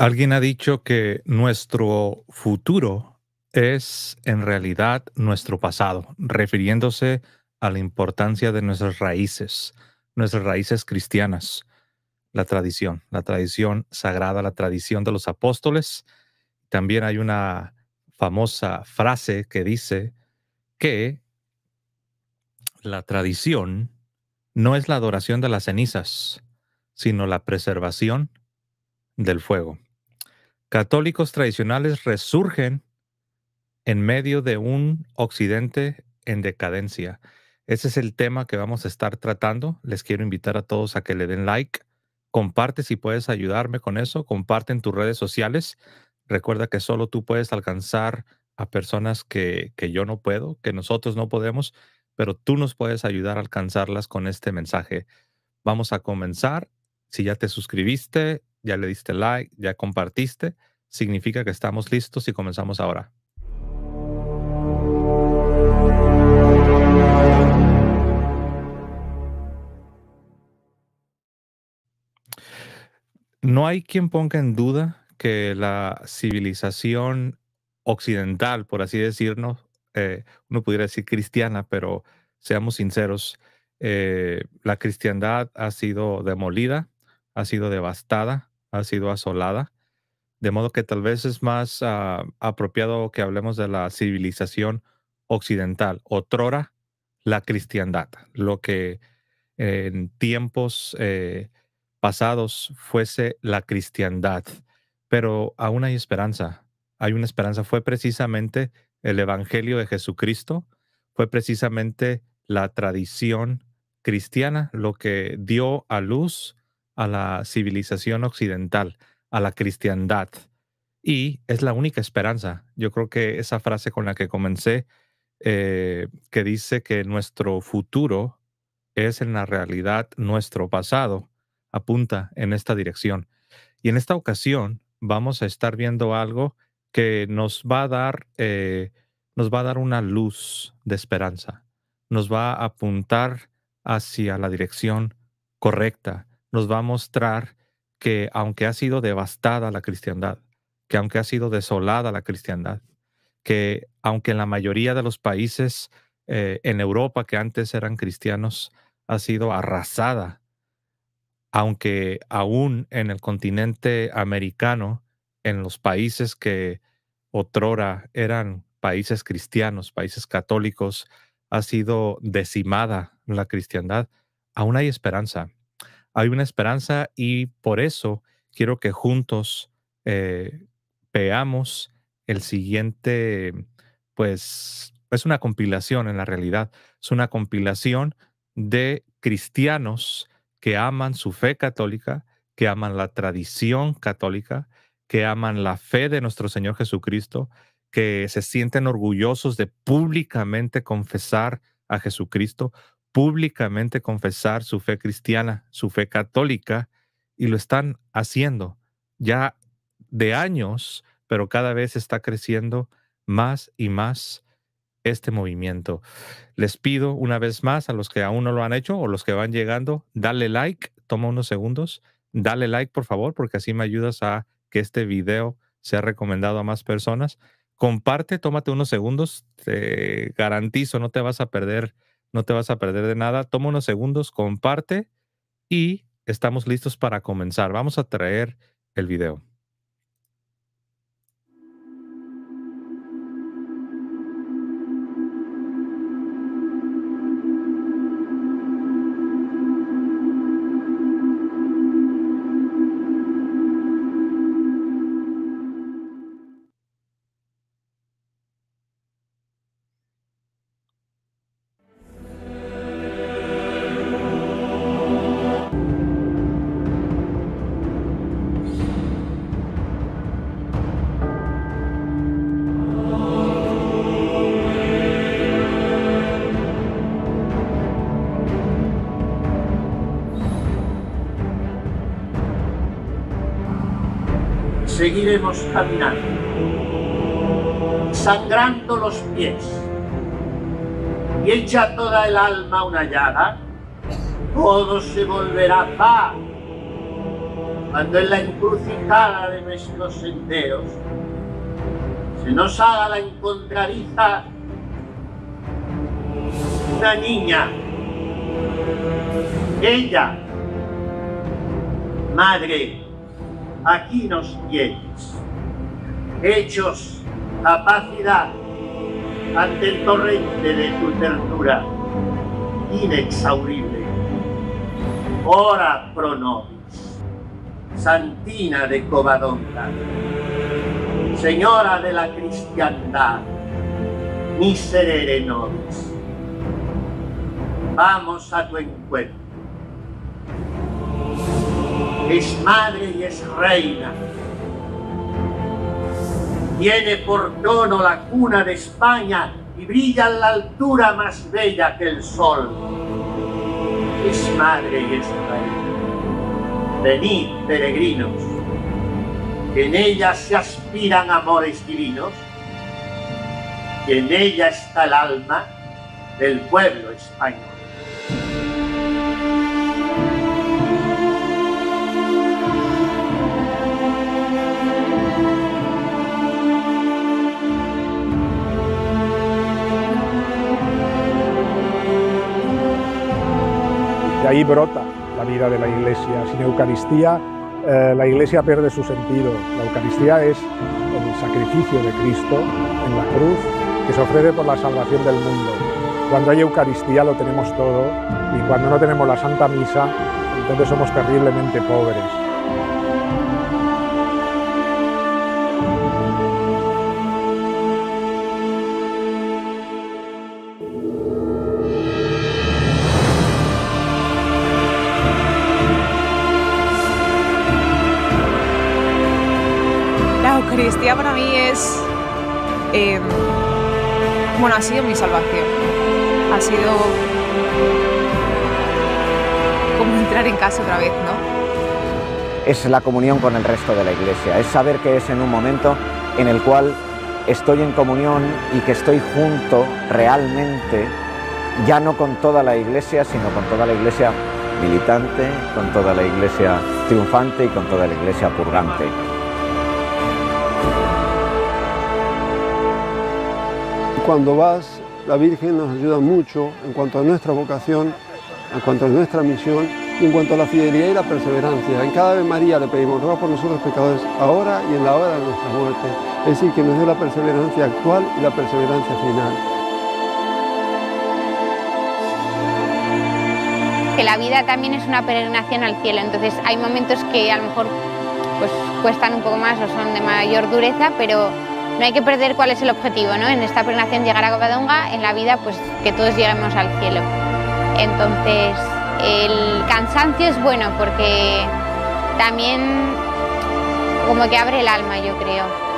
Alguien ha dicho que nuestro futuro es en realidad nuestro pasado, refiriéndose a la importancia de nuestras raíces, nuestras raíces cristianas, la tradición, la tradición sagrada, la tradición de los apóstoles. También hay una famosa frase que dice que la tradición no es la adoración de las cenizas, sino la preservación del fuego católicos tradicionales resurgen en medio de un occidente en decadencia. Ese es el tema que vamos a estar tratando. Les quiero invitar a todos a que le den like. Comparte si puedes ayudarme con eso. Comparte en tus redes sociales. Recuerda que solo tú puedes alcanzar a personas que, que yo no puedo, que nosotros no podemos, pero tú nos puedes ayudar a alcanzarlas con este mensaje. Vamos a comenzar. Si ya te suscribiste, ya le diste like, ya compartiste, significa que estamos listos y comenzamos ahora. No hay quien ponga en duda que la civilización occidental, por así decirlo, eh, uno pudiera decir cristiana, pero seamos sinceros, eh, la cristiandad ha sido demolida, ha sido devastada, ha sido asolada de modo que tal vez es más ah, apropiado que hablemos de la civilización occidental, otrora la cristiandad, lo que en tiempos eh, pasados fuese la cristiandad. Pero aún hay esperanza, hay una esperanza. Fue precisamente el Evangelio de Jesucristo, fue precisamente la tradición cristiana lo que dio a luz a la civilización occidental a la cristiandad. Y es la única esperanza. Yo creo que esa frase con la que comencé, eh, que dice que nuestro futuro es en la realidad nuestro pasado, apunta en esta dirección. Y en esta ocasión vamos a estar viendo algo que nos va a dar, eh, nos va a dar una luz de esperanza, nos va a apuntar hacia la dirección correcta, nos va a mostrar que aunque ha sido devastada la cristiandad, que aunque ha sido desolada la cristiandad, que aunque en la mayoría de los países eh, en Europa que antes eran cristianos, ha sido arrasada, aunque aún en el continente americano, en los países que otrora eran países cristianos, países católicos, ha sido decimada la cristiandad, aún hay esperanza hay una esperanza y por eso quiero que juntos eh, veamos el siguiente, pues es una compilación en la realidad, es una compilación de cristianos que aman su fe católica, que aman la tradición católica, que aman la fe de nuestro Señor Jesucristo, que se sienten orgullosos de públicamente confesar a Jesucristo, públicamente confesar su fe cristiana, su fe católica, y lo están haciendo ya de años, pero cada vez está creciendo más y más este movimiento. Les pido una vez más a los que aún no lo han hecho o los que van llegando, dale like, toma unos segundos, dale like por favor, porque así me ayudas a que este video sea recomendado a más personas. Comparte, tómate unos segundos, te garantizo, no te vas a perder no te vas a perder de nada. Toma unos segundos, comparte y estamos listos para comenzar. Vamos a traer el video. caminando, sangrando los pies y echa toda el alma una llaga, todo se volverá paz cuando en la encrucijada de nuestros senderos se nos haga la encontradiza una niña, ella, madre, aquí nos tiene hechos capacidad ante el torrente de tu ternura inexaurible. Ora pro nobis, Santina de Covadonga, Señora de la Cristiandad, miserere nobis. Vamos a tu encuentro. Es madre y es reina tiene por tono la cuna de España y brilla en la altura más bella que el sol. Es madre y es reina. Venid, peregrinos, que en ella se aspiran amores divinos, que en ella está el alma del pueblo español. ahí brota la vida de la Iglesia. Sin Eucaristía, eh, la Iglesia pierde su sentido. La Eucaristía es el sacrificio de Cristo en la cruz que se ofrece por la salvación del mundo. Cuando hay Eucaristía lo tenemos todo y cuando no tenemos la Santa Misa, entonces somos terriblemente pobres. Em, bueno, ha sido mi salvación. Ha sido como entrar en casa otra vez, ¿no? Es la comunión con el resto de la iglesia, es saber que es en un momento en el cual estoy en comunión y que estoy junto realmente, ya no con toda la iglesia, sino con toda la iglesia militante, con toda la iglesia triunfante y con toda la iglesia purgante. cuando vas, la Virgen nos ayuda mucho en cuanto a nuestra vocación, en cuanto a nuestra misión y en cuanto a la fidelidad y la perseverancia. En cada vez María le pedimos, roba por nosotros pecadores, ahora y en la hora de nuestra muerte. Es decir, que nos dé la perseverancia actual y la perseverancia final. Que la vida también es una peregrinación al cielo, entonces hay momentos que a lo mejor pues, cuestan un poco más o son de mayor dureza, pero no hay que perder cuál es el objetivo, ¿no? En esta peregrinación llegar a Copadonga, en la vida pues que todos lleguemos al cielo. Entonces, el cansancio es bueno porque también como que abre el alma, yo creo.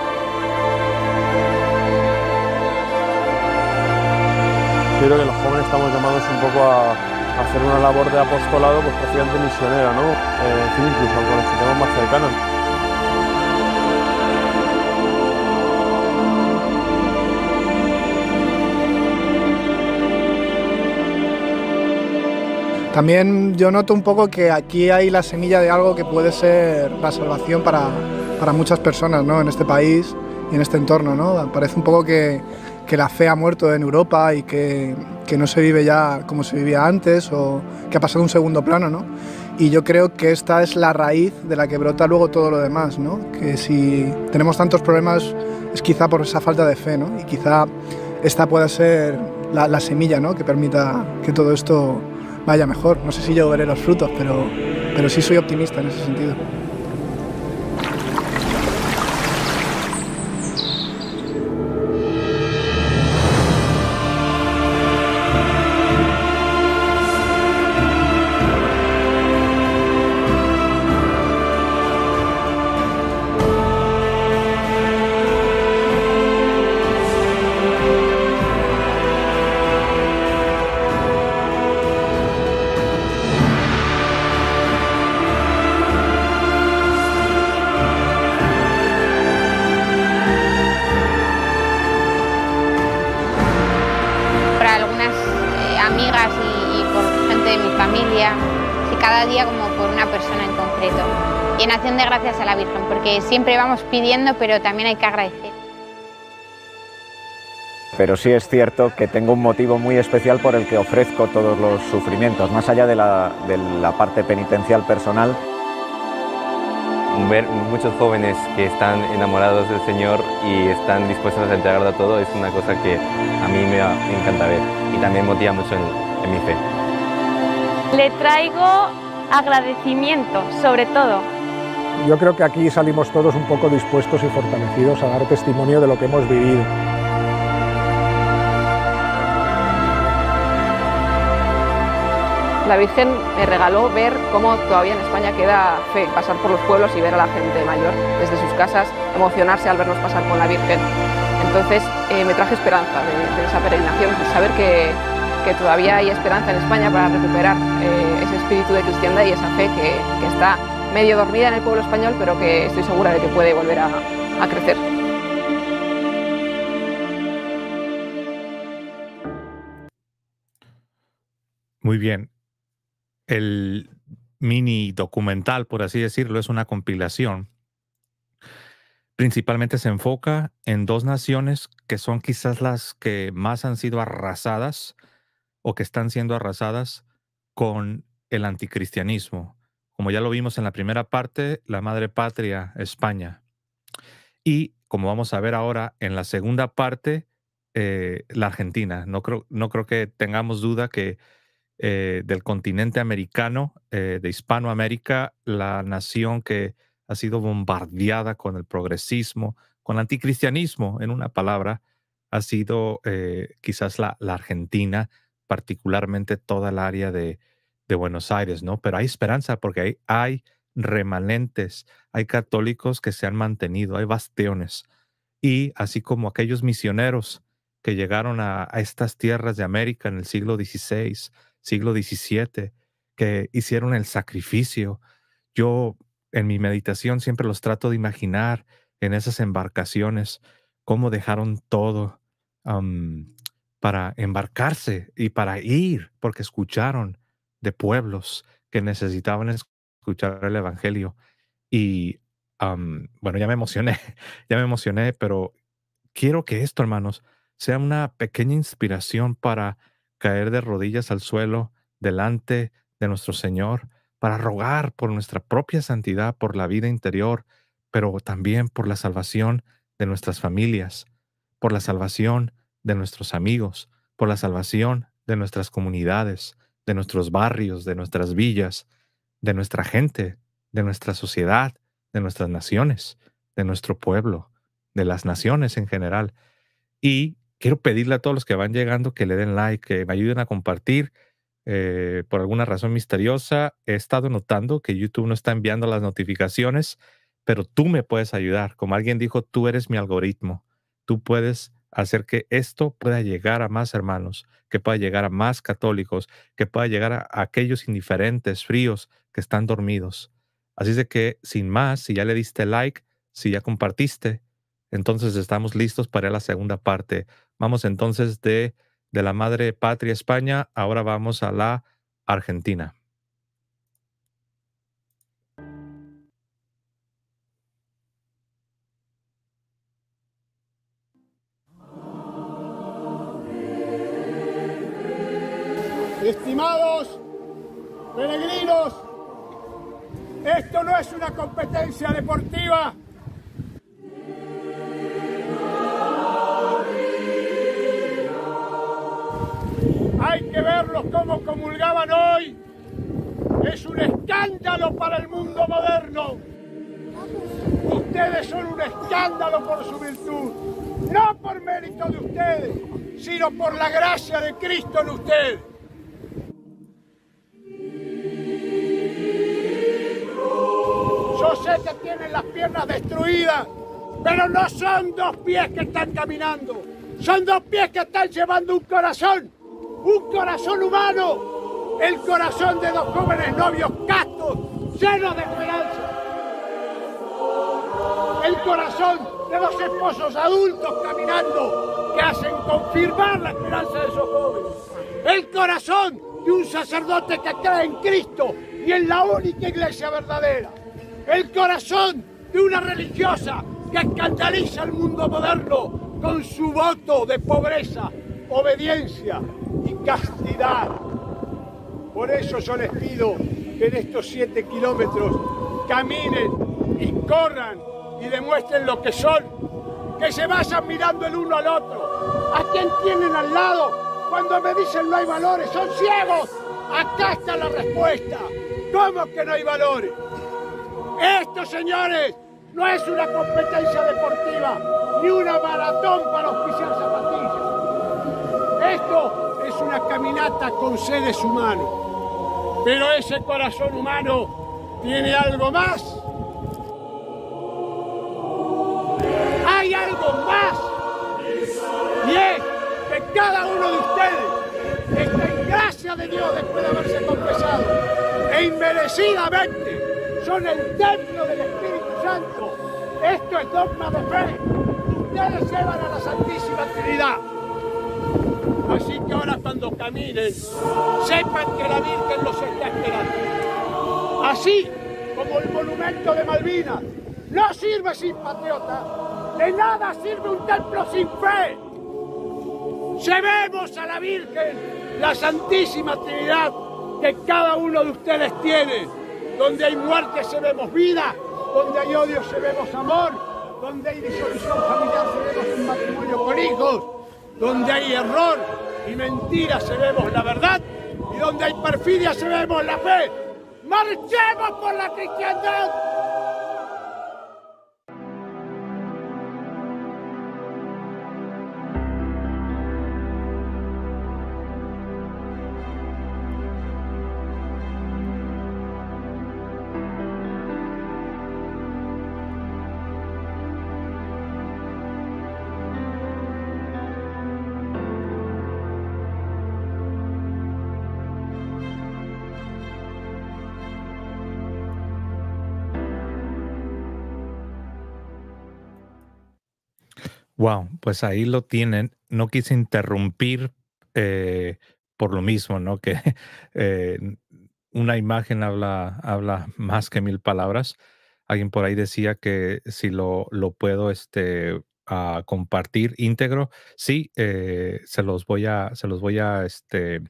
creo que los jóvenes estamos llamados un poco a, hacer una labor de apostolado pues prácticamente misionera, ¿no? Eh, incluso con los que tenemos más cercanos. También yo noto un poco que aquí hay la semilla de algo que puede ser la salvación para, para muchas personas ¿no? en este país y en este entorno. ¿no? Parece un poco que, que la fe ha muerto en Europa y que, que, no se vive ya como se vivía antes o que ha pasado un segundo plano. ¿no? Y yo creo que esta es la raíz de la que brota luego todo lo demás. ¿no? Que si tenemos tantos problemas es quizá por esa falta de fe ¿no? y quizá esta pueda ser la, la semilla ¿no? que permita que todo esto vaya mejor. No sé si yo veré los frutos, pero, pero sí soy optimista en ese sentido. que siempre vamos pidiendo, pero también hay que agradecer. Pero sí es cierto que tengo un motivo muy especial por el que ofrezco todos los sufrimientos, más allá de la, parte penitencial personal. Ver muchos jóvenes que están enamorados del Señor y están dispuestos a entregarlo a todo es una cosa que a mí me encanta ver y también motiva mucho en mi fe. Le traigo agradecimiento, sobre todo, yo creo que aquí salimos todos un poco dispuestos y fortalecidos a dar testimonio de lo que hemos vivido. La Virgen me regaló ver cómo todavía en España queda fe, pasar por los pueblos y ver a la gente mayor desde sus casas, emocionarse al vernos pasar con la Virgen. Entonces eh, me traje esperanza de, esa peregrinación, de pues saber que, todavía hay esperanza en España para recuperar eh, ese espíritu de cristiandad y esa fe que está medio dormida en el pueblo español, pero que estoy segura de que puede volver a, crecer. Muy bien. El mini documental, por así decirlo, es una compilación. Principalmente se enfoca en dos naciones que son quizás las que más han sido arrasadas o que están siendo arrasadas con el anticristianismo como ya lo vimos en la primera parte, la madre patria, España. Y como vamos a ver ahora en la segunda parte, eh, la Argentina. No creo, no creo que tengamos duda que eh, del continente americano, eh, de Hispanoamérica, la nación que ha sido bombardeada con el progresismo, con el anticristianismo, en una palabra, ha sido quizás la, la Argentina, particularmente toda el área de, Buenos Aires, ¿no? Pero hay esperanza porque hay, remanentes, hay católicos que se han mantenido, hay bastiones. Y así como aquellos misioneros que llegaron a, estas tierras de América en el siglo XVI, siglo XVII, que hicieron el sacrificio, yo en mi meditación siempre los trato de imaginar en esas embarcaciones, cómo dejaron todo para embarcarse y para ir, porque escucharon de pueblos que necesitaban escuchar el Evangelio. Y bueno, ya me emocioné, ya me emocioné, pero quiero que esto, hermanos, sea una pequeña inspiración para caer de rodillas al suelo delante de nuestro Señor, para rogar por nuestra propia santidad, por la vida interior, pero también por la salvación de nuestras familias, por la salvación de nuestros amigos, por la salvación de nuestras comunidades, de nuestros barrios, de nuestras villas, de nuestra gente, de nuestra sociedad, de nuestras naciones, de nuestro pueblo, de las naciones en general. Y quiero pedirle a todos los que van llegando que le den like, que me ayuden a compartir. Eh, por alguna razón misteriosa, he estado notando que YouTube no está enviando las notificaciones, pero tú me puedes ayudar. Como alguien dijo, tú eres mi algoritmo. Tú puedes hacer que esto pueda llegar a más hermanos, que pueda llegar a más católicos, que pueda llegar a aquellos indiferentes, fríos, que están dormidos. Así es de que, sin más, si ya le diste like, si ya compartiste, entonces estamos listos para la segunda parte. Vamos entonces de, de la madre patria España, ahora vamos a la Argentina. Estimados peregrinos, esto no es una competencia deportiva. Hay que verlos como comulgaban hoy. Es un escándalo para el mundo moderno. Ustedes son un escándalo por su virtud. No por mérito de ustedes, sino por la gracia de Cristo en ustedes. sé que tienen las piernas destruidas, pero no son dos pies que están caminando, son dos pies que están llevando un corazón, un corazón humano, el corazón de dos jóvenes novios castos, llenos de esperanza. El corazón de dos esposos adultos caminando que hacen confirmar la esperanza de esos jóvenes. El corazón de un sacerdote que cree en Cristo y en la única iglesia verdadera el corazón de una religiosa que escandaliza al mundo moderno con su voto de pobreza, obediencia y castidad. Por eso yo les pido que en estos siete kilómetros caminen y corran y demuestren lo que son, que se vayan mirando el uno al otro, a quién tienen al lado. Cuando me dicen no hay valores, son ciegos. Acá está la respuesta. ¿Cómo que no hay valores? Esto, señores, no es una competencia deportiva ni una maratón para oficiar zapatillas. Esto es una caminata con sedes humanos. Pero ese corazón humano tiene algo más. Hay algo más. Y es que cada uno de ustedes está en gracia de Dios después de haberse confesado e inmerecidamente son el templo del Espíritu Santo. Esto es dogma de fe. Ustedes llevan a la Santísima Trinidad. Así que ahora cuando caminen, sepan que la Virgen los está esperando. Así como el monumento de Malvinas no sirve sin patriota, de nada sirve un templo sin fe. Llevemos a la Virgen la Santísima Trinidad que cada uno de ustedes tiene. Donde hay muerte se vemos vida, donde hay odio se vemos amor, donde hay disolución familiar se vemos un matrimonio con hijos, donde hay error y mentira se vemos la verdad y donde hay perfidia se vemos la fe. ¡Marchemos por la cristiandad! Wow, pues ahí lo tienen. No quise interrumpir eh, por lo mismo, ¿no? Que eh, una imagen habla, habla más que mil palabras. Alguien por ahí decía que si lo, lo puedo este, compartir íntegro, sí, eh, se los voy a, se los voy a, este,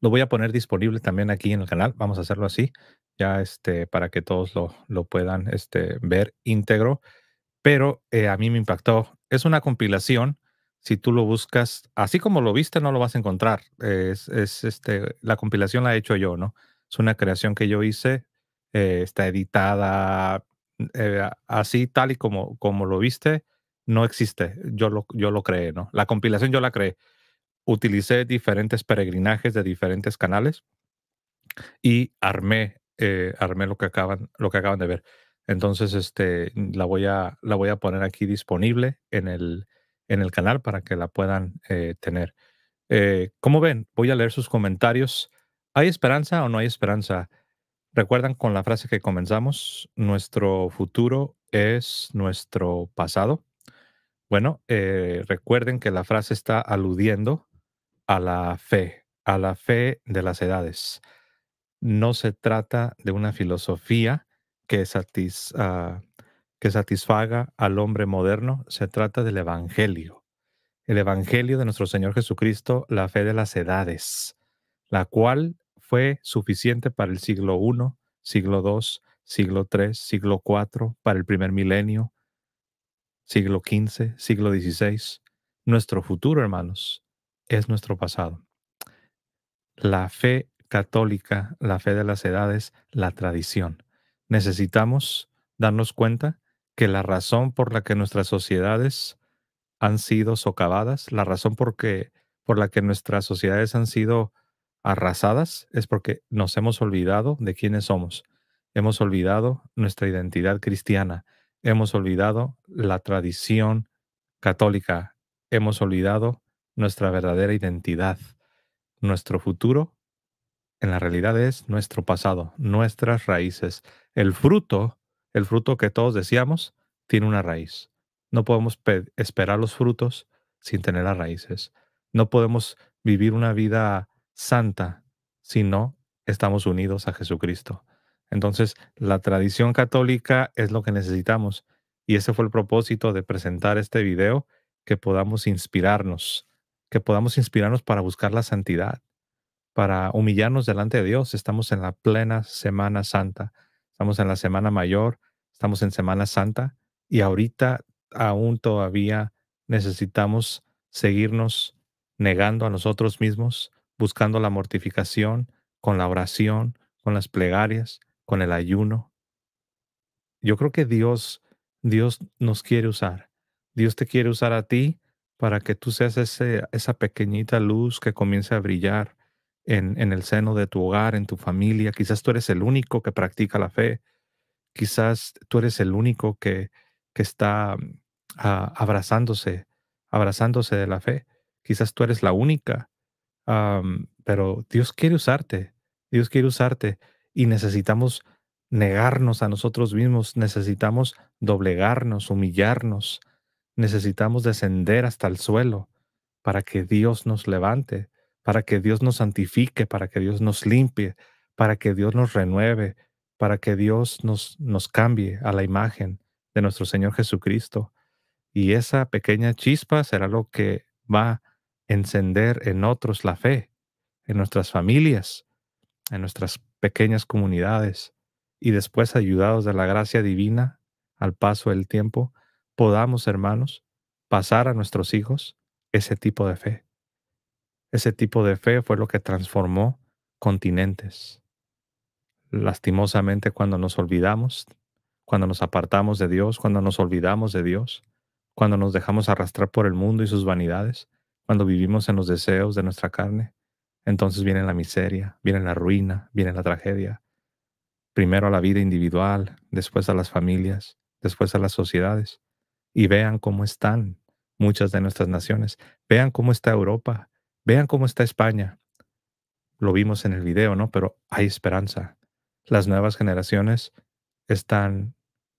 lo voy a poner disponible también aquí en el canal. Vamos a hacerlo así, ya este, para que todos lo, lo puedan este, ver íntegro pero eh, a mí me impactó. Es una compilación, si tú lo buscas, así como lo viste, no lo vas a encontrar. Es, este, la compilación la he hecho yo, ¿no? Es una creación que yo hice, eh, está editada eh, así, tal y como, como lo viste, no existe. Yo lo, yo lo creé, ¿no? La compilación yo la creé. Utilicé diferentes peregrinajes de diferentes canales y armé, armé lo, que acaban, lo que acaban de ver. Entonces, este, la voy a, la voy a poner aquí disponible en el, en el canal para que la puedan eh, tener. Eh, como ven, voy a leer sus comentarios. ¿Hay esperanza o no hay esperanza? Recuerdan con la frase que comenzamos, nuestro futuro es nuestro pasado. Bueno, eh, recuerden que la frase está aludiendo a la fe, a la fe de las edades. No se trata de una filosofía, que, ah, que satisfaga al hombre moderno. Se trata del Evangelio. El Evangelio de nuestro Señor Jesucristo, la fe de las edades, la cual fue suficiente para el siglo I, siglo II, siglo III, siglo IV, para el primer milenio, siglo XV, siglo XVI. Nuestro futuro, hermanos, es nuestro pasado. La fe católica, la fe de las edades, la tradición necesitamos darnos cuenta que la razón por la que nuestras sociedades han sido socavadas, la razón por, por la que nuestras sociedades han sido arrasadas es porque nos hemos olvidado de quiénes somos, hemos olvidado nuestra identidad cristiana, hemos olvidado la tradición católica, hemos olvidado nuestra verdadera identidad. Nuestro futuro en la realidad es nuestro pasado, nuestras raíces. El fruto, el fruto que todos deseamos, tiene una raíz. No podemos esperar los frutos sin tener las raíces. No podemos vivir una vida santa si no estamos unidos a Jesucristo. Entonces, la tradición católica es lo que necesitamos y ese fue el propósito de presentar este video, que podamos inspirarnos, que podamos inspirarnos para buscar la santidad, para humillarnos delante de Dios. Estamos en la plena Semana Santa, estamos en la Semana Mayor, estamos en Semana Santa y ahorita aún todavía necesitamos seguirnos negando a nosotros mismos, buscando la mortificación con la oración, con las plegarias, con el ayuno. Yo creo que Dios, Dios nos quiere usar. Dios te quiere usar a ti para que tú seas ese, esa pequeñita luz que comience a brillar en, el seno de tu hogar, en tu familia. Quizás tú eres el único que practica la fe. Quizás tú eres el único que, que está mm, abrazándose, abrazándose de la fe. Quizás tú eres la única, pero Dios quiere usarte. Dios quiere usarte y necesitamos negarnos a nosotros mismos, necesitamos doblegarnos, humillarnos, necesitamos descender hasta el suelo para que Dios nos levante, para que Dios nos santifique, para que Dios nos limpie, para que Dios nos renueve, para que Dios nos, nos cambie a la imagen de nuestro Señor Jesucristo. Y esa pequeña chispa será lo que va a encender en otros la fe, en nuestras familias, en nuestras pequeñas comunidades. Y después, ayudados de la gracia divina, al paso del tiempo, podamos, hermanos, pasar a nuestros hijos ese tipo de fe. Ese tipo de fe fue lo que transformó continentes. Lastimosamente cuando nos olvidamos, cuando nos apartamos de Dios, cuando nos olvidamos de Dios, cuando nos dejamos arrastrar por el mundo y sus vanidades, cuando vivimos en los deseos de nuestra carne, entonces viene la miseria, viene la ruina, viene la tragedia. Primero a la vida individual, después a las familias, después a las sociedades. Y vean cómo están muchas de nuestras naciones. Vean cómo está Europa. Vean cómo está España. Lo vimos en el video, ¿no? Pero hay esperanza. Las nuevas generaciones están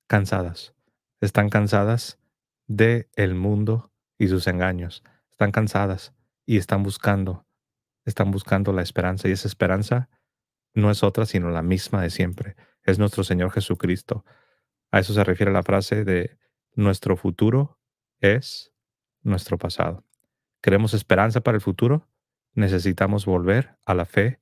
cansadas. Están cansadas de el mundo y sus engaños. Están cansadas y están buscando, están buscando la esperanza. Y esa esperanza no es otra sino la misma de siempre. Es nuestro Señor Jesucristo. A eso se refiere la frase de nuestro futuro es nuestro pasado queremos esperanza para el futuro, necesitamos volver a la fe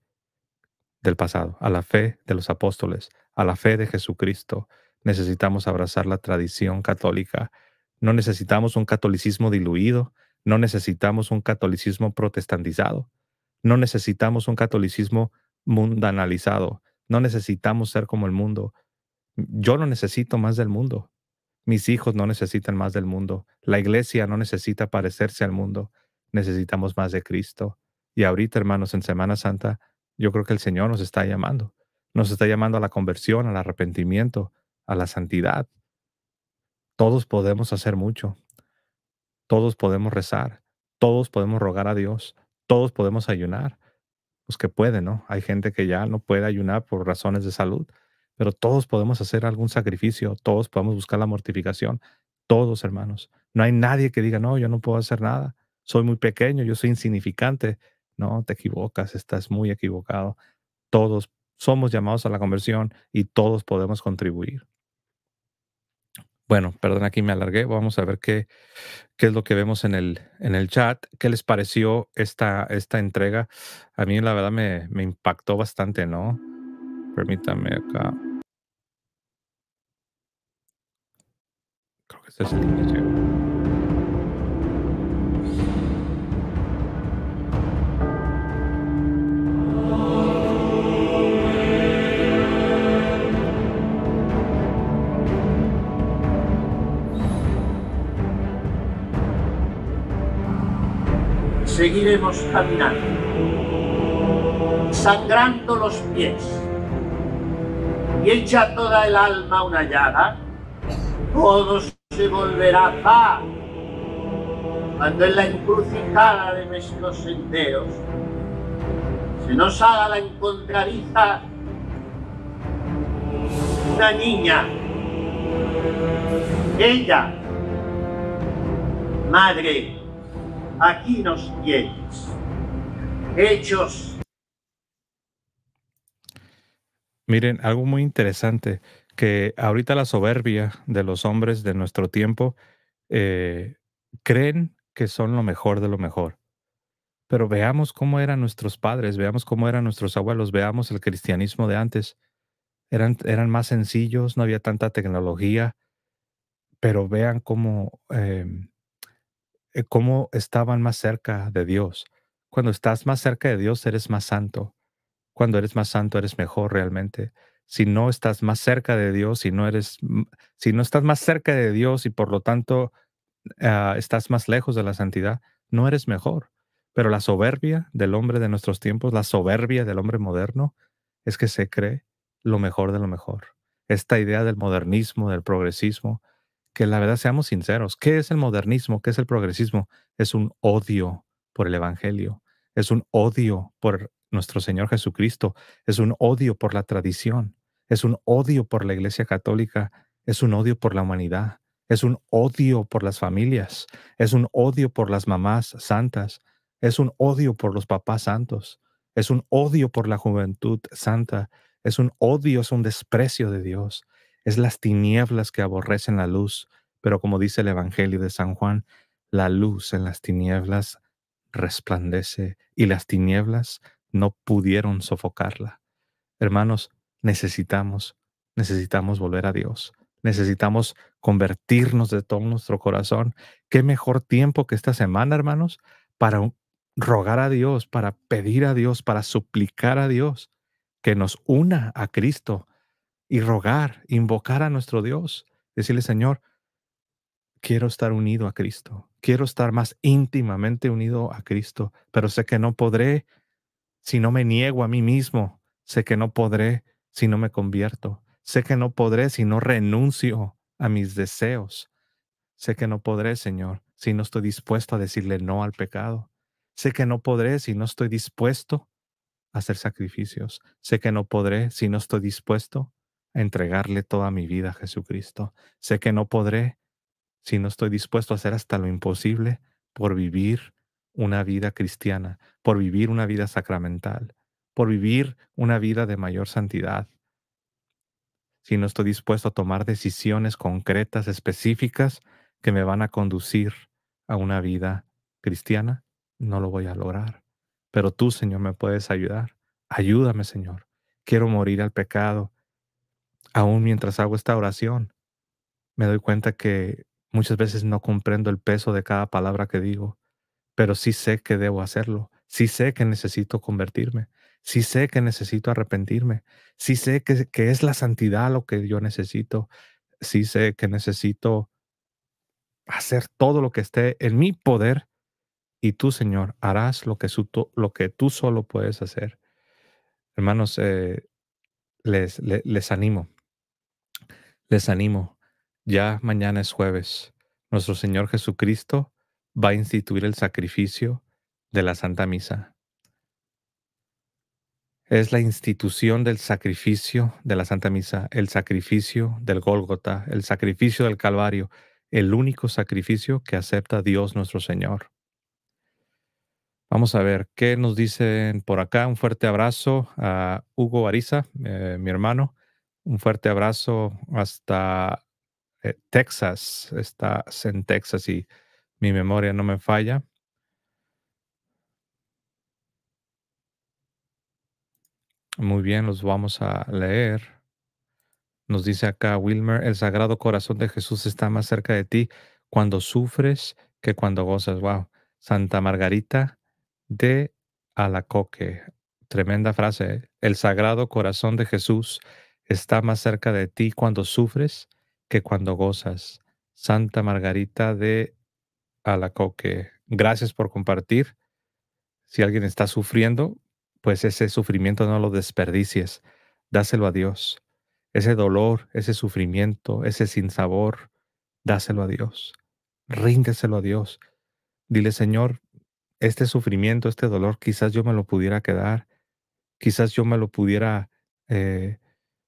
del pasado, a la fe de los apóstoles, a la fe de Jesucristo. Necesitamos abrazar la tradición católica. No necesitamos un catolicismo diluido, no necesitamos un catolicismo protestantizado, no necesitamos un catolicismo mundanalizado, no necesitamos ser como el mundo. Yo no necesito más del mundo. Mis hijos no necesitan más del mundo. La iglesia no necesita parecerse al mundo necesitamos más de Cristo. Y ahorita, hermanos, en Semana Santa, yo creo que el Señor nos está llamando. Nos está llamando a la conversión, al arrepentimiento, a la santidad. Todos podemos hacer mucho. Todos podemos rezar. Todos podemos rogar a Dios. Todos podemos ayunar. Pues que puede, ¿no? Hay gente que ya no puede ayunar por razones de salud, pero todos podemos hacer algún sacrificio. Todos podemos buscar la mortificación. Todos, hermanos. No hay nadie que diga, no, yo no puedo hacer nada soy muy pequeño, yo soy insignificante. No, te equivocas, estás muy equivocado. Todos somos llamados a la conversión y todos podemos contribuir. Bueno, perdón, aquí me alargué. Vamos a ver qué, qué es lo que vemos en el, en el chat. ¿Qué les pareció esta, esta entrega? A mí la verdad me, me impactó bastante, ¿no? Permítame acá. Creo que este es el que seguiremos caminando, sangrando los pies y hecha toda el alma una llaga, todo se volverá paz cuando en la encrucijada de nuestros senderos se nos haga la encontradiza una niña, ella, madre, aquí nos tienes. Hechos. Miren, algo muy interesante, que ahorita la soberbia de los hombres de nuestro tiempo eh, creen que son lo mejor de lo mejor. Pero veamos cómo eran nuestros padres, veamos cómo eran nuestros abuelos, veamos el cristianismo de antes. Eran, eran más sencillos, no había tanta tecnología, pero vean cómo em, eh, cómo estaban más cerca de Dios. Cuando estás más cerca de Dios, eres más santo. Cuando eres más santo, eres mejor realmente. Si no estás más cerca de Dios, si no eres, si no estás más cerca de Dios y por lo tanto ah, estás más lejos de la santidad, no eres mejor. Pero la soberbia del hombre de nuestros tiempos, la soberbia del hombre moderno, es que se cree lo mejor de lo mejor. Esta idea del modernismo, del progresismo, que la verdad seamos sinceros. ¿Qué es el modernismo? ¿Qué es el progresismo? Es un odio por el Evangelio, es un odio por nuestro Señor Jesucristo, es un odio por la tradición, es un odio por la Iglesia Católica, es un odio por la humanidad, es un odio por las familias, es un odio por las mamás santas, es un odio por los papás santos, es un odio por la juventud santa, es un odio, es un desprecio de Dios, es las tinieblas que aborrecen la luz, pero como dice el Evangelio de San Juan, la luz en las tinieblas resplandece y las tinieblas no pudieron sofocarla. Hermanos, necesitamos, necesitamos volver a Dios. Necesitamos convertirnos de todo nuestro corazón. Qué mejor tiempo que esta semana, hermanos, para rogar a Dios, para pedir a Dios, para suplicar a Dios que nos una a Cristo, y rogar, invocar a nuestro Dios, decirle, Señor, quiero estar unido a Cristo, quiero estar más íntimamente unido a Cristo, pero sé que no podré si no me niego a mí mismo, sé que no podré si no me convierto, sé que no podré si no renuncio a mis deseos, sé que no podré, Señor, si no estoy dispuesto a decirle no al pecado, sé que no podré si no estoy dispuesto a hacer sacrificios, sé que no podré si no estoy dispuesto entregarle toda mi vida a Jesucristo. Sé que no podré si no estoy dispuesto a hacer hasta lo imposible por vivir una vida cristiana, por vivir una vida sacramental, por vivir una vida de mayor santidad. Si no estoy dispuesto a tomar decisiones concretas, específicas, que me van a conducir a una vida cristiana, no lo voy a lograr. Pero tú, Señor, me puedes ayudar. Ayúdame, Señor. Quiero morir al pecado aún mientras hago esta oración, me doy cuenta que muchas veces no comprendo el peso de cada palabra que digo, pero sí sé que debo hacerlo, sí sé que necesito convertirme, sí sé que necesito arrepentirme, sí sé que, que es la santidad lo que yo necesito, sí sé que necesito hacer todo lo que esté en mi poder y tú, Señor, harás lo que, lo que tú solo puedes hacer. Hermanos, eh, les, les, animo les animo, ya mañana es jueves. Nuestro Señor Jesucristo va a instituir el sacrificio de la Santa Misa. Es la institución del sacrificio de la Santa Misa, el sacrificio del Gólgota, el sacrificio del Calvario, el único sacrificio que acepta Dios nuestro Señor. Vamos a ver qué nos dicen por acá. Un fuerte abrazo a Hugo Ariza, eh, mi hermano. Un fuerte abrazo hasta eh, Texas. Estás en Texas y mi memoria no me falla. Muy bien, los vamos a leer. Nos dice acá Wilmer, el sagrado corazón de Jesús está más cerca de ti cuando sufres que cuando gozas. Wow. Santa Margarita de Alacoque. Tremenda frase. ¿eh? El sagrado corazón de Jesús está más cerca de ti cuando sufres que cuando gozas. Santa Margarita de Alacoque, gracias por compartir. Si alguien está sufriendo, pues ese sufrimiento no lo desperdicies, dáselo a Dios. Ese dolor, ese sufrimiento, ese sinsabor, dáselo a Dios. Ríndeselo a Dios. Dile, Señor, este sufrimiento, este dolor, quizás yo me lo pudiera quedar, quizás yo me lo pudiera eh,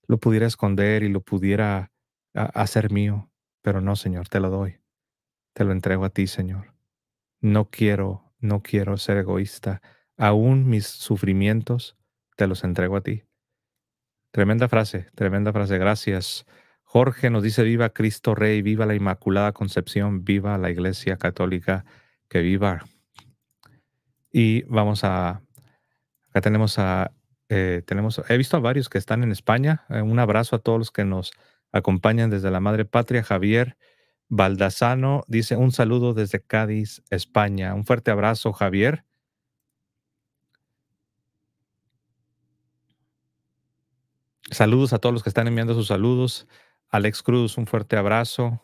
lo pudiera esconder y lo pudiera hacer mío, pero no, Señor, te lo doy. Te lo entrego a ti, Señor. No quiero, no quiero ser egoísta. Aún mis sufrimientos te los entrego a ti. Tremenda frase, tremenda frase. Gracias. Jorge nos dice, viva Cristo Rey, viva la Inmaculada Concepción, viva la Iglesia Católica, que viva. Y vamos a, acá tenemos a eh, tenemos, he visto a varios que están en España. Eh, un abrazo a todos los que nos acompañan desde la madre patria. Javier Baldazano dice un saludo desde Cádiz, España. Un fuerte abrazo, Javier. Saludos a todos los que están enviando sus saludos. Alex Cruz, un fuerte abrazo.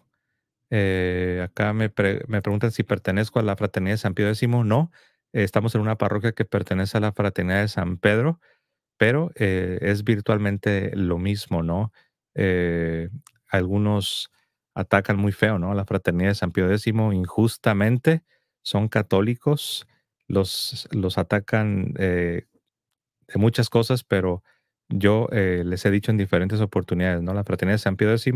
Eh, acá me, preguntan si pertenezco a la Fraternidad de San Pedro X. No, estamos en una parroquia que pertenece a la Fraternidad de San Pedro pero eh, es virtualmente lo mismo, ¿no? Eh, algunos atacan muy feo, ¿no? La fraternidad de San Pío X injustamente, son católicos, los, los atacan eh, de muchas cosas, pero yo les he dicho en diferentes oportunidades, ¿no? La fraternidad de San Pío X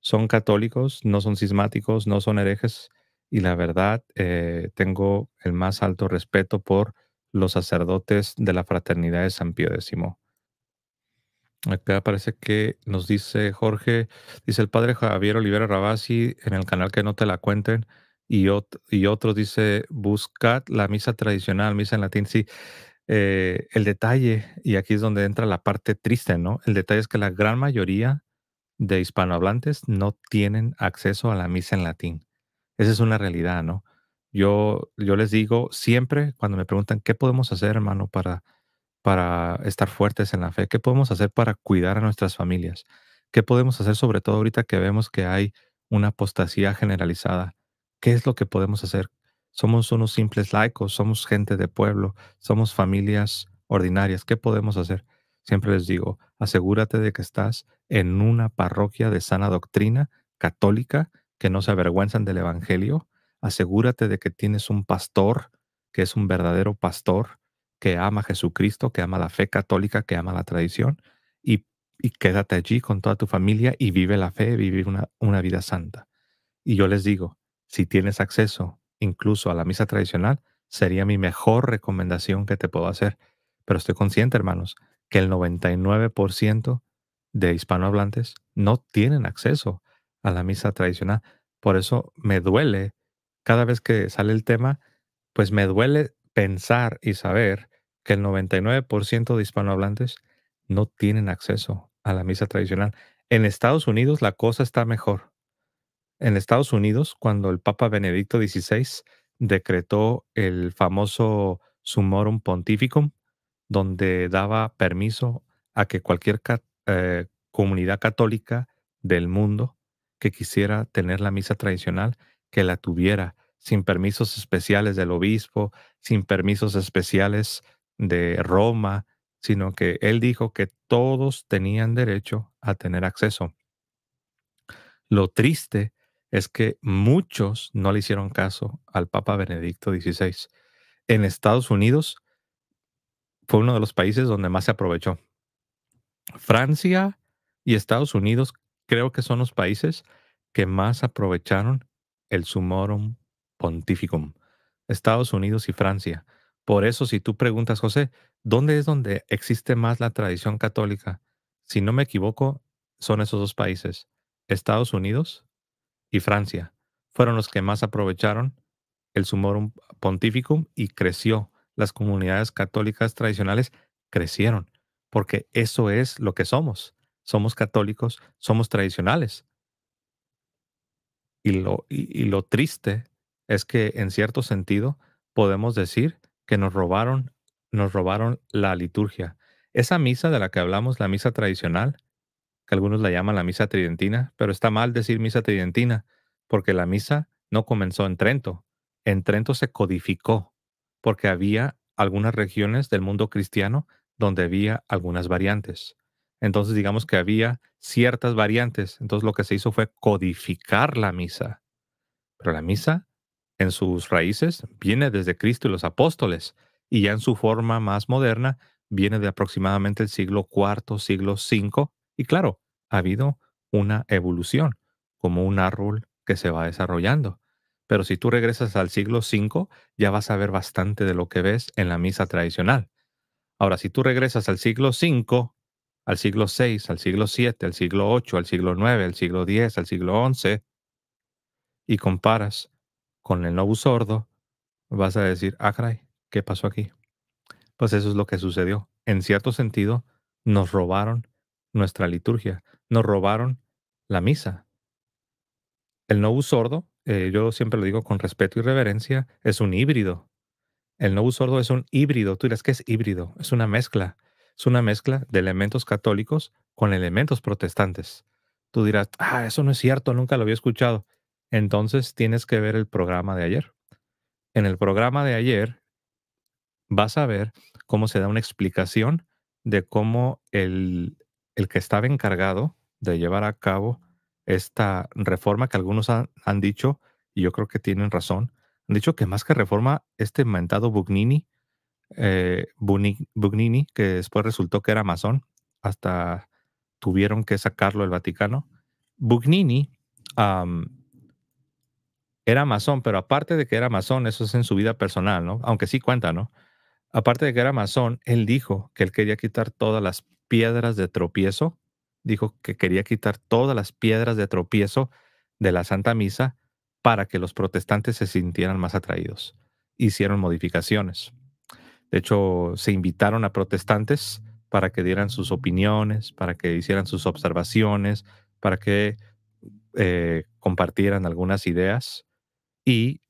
son católicos, no son cismáticos, no son herejes, y la verdad, tengo el más alto respeto por los sacerdotes de la fraternidad de San Pío X. Acá parece que nos dice Jorge, dice el padre Javier Olivera Rabasi en el canal que no te la cuenten. Y, y otro dice, buscad la misa tradicional, misa en latín. Sí, eh, el detalle, y aquí es donde entra la parte triste, ¿no? El detalle es que la gran mayoría de hispanohablantes no tienen acceso a la misa en latín. Esa es una realidad, ¿no? Yo, yo les digo siempre cuando me preguntan qué podemos hacer, hermano, para, para estar fuertes en la fe, qué podemos hacer para cuidar a nuestras familias, qué podemos hacer sobre todo ahorita que vemos que hay una apostasía generalizada, qué es lo que podemos hacer. Somos unos simples laicos, somos gente de pueblo, somos familias ordinarias, ¿qué podemos hacer? Siempre les digo, asegúrate de que estás en una parroquia de sana doctrina católica que no se avergüenzan del Evangelio, Asegúrate de que tienes un pastor que es un verdadero pastor, que ama a Jesucristo, que ama la fe católica, que ama la tradición, y, quédate allí con toda tu familia y vive la fe, vive una, una vida santa. Y yo les digo, si tienes acceso incluso a la misa tradicional, sería mi mejor recomendación que te puedo hacer. Pero estoy consciente, hermanos, que el 99% de hispanohablantes no tienen acceso a la misa tradicional. Por eso me duele cada vez que sale el tema, pues me duele pensar y saber que el 99% de hispanohablantes no tienen acceso a la misa tradicional. En Estados Unidos la cosa está mejor. En Estados Unidos, cuando el Papa Benedicto XVI decretó el famoso Summorum Pontificum, donde daba permiso a que cualquier eh, comunidad católica del mundo que quisiera tener la misa tradicional, que la tuviera sin permisos especiales del obispo, sin permisos especiales de Roma, sino que él dijo que todos tenían derecho a tener acceso. Lo triste es que muchos no le hicieron caso al Papa Benedicto XVI. En Estados Unidos fue uno de los países donde más se aprovechó. Francia y Estados Unidos creo que son los países que más aprovecharon el sumorum Pontificum, Estados Unidos y Francia. Por eso, si tú preguntas, José, ¿dónde es donde existe más la tradición católica? Si no me equivoco, son esos dos países, Estados Unidos y Francia. Fueron los que más aprovecharon el Sumorum Pontificum y creció. Las comunidades católicas tradicionales crecieron, porque eso es lo que somos. Somos católicos, somos tradicionales. Y lo, y lo triste es que en cierto sentido podemos decir que nos robaron, nos robaron la liturgia. Esa misa de la que hablamos, la misa tradicional, que algunos la llaman la misa tridentina, pero está mal decir misa tridentina, porque la misa no comenzó en Trento. En Trento se codificó, porque había algunas regiones del mundo cristiano donde había algunas variantes. Entonces digamos que había ciertas variantes. Entonces lo que se hizo fue codificar la misa. Pero la misa en sus raíces viene desde Cristo y los apóstoles, y ya en su forma más moderna viene de aproximadamente el siglo IV, siglo V, y claro, ha habido una evolución, como un árbol que se va desarrollando. Pero si tú regresas al siglo V, ya vas a ver bastante de lo que ves en la misa tradicional. Ahora, si tú regresas al siglo V, al siglo VI, al siglo VII, al siglo VIII, al siglo IX, al siglo X, al siglo XI, y comparas con el nobu sordo, vas a decir, ah, caray, ¿qué pasó aquí? Pues eso es lo que sucedió. En cierto sentido, nos robaron nuestra liturgia, nos robaron la misa. El nobu sordo, eh, yo siempre lo digo con respeto y reverencia, es un híbrido. El nobu sordo es un híbrido. Tú dirás que es híbrido, es una mezcla. Es una mezcla de elementos católicos con elementos protestantes. Tú dirás, ah, eso no es cierto, nunca lo había escuchado entonces tienes que ver el programa de ayer. En el programa de ayer vas a ver cómo se da una explicación de cómo el, el que estaba encargado de llevar a cabo esta reforma que algunos han, dicho, y yo creo que tienen razón, han dicho que más que reforma, este inventado Bugnini, eh, Bugnini, que después resultó que era masón, hasta tuvieron que sacarlo el Vaticano, Bugnini era masón, pero aparte de que era masón, eso es en su vida personal, ¿no? Aunque sí cuenta, ¿no? Aparte de que era masón, él dijo que él quería quitar todas las piedras de tropiezo, dijo que quería quitar todas las piedras de tropiezo de la Santa Misa para que los protestantes se sintieran más atraídos. Hicieron modificaciones. De hecho, se invitaron a protestantes para que dieran sus opiniones, para que hicieran sus observaciones, para que eh, compartieran algunas ideas y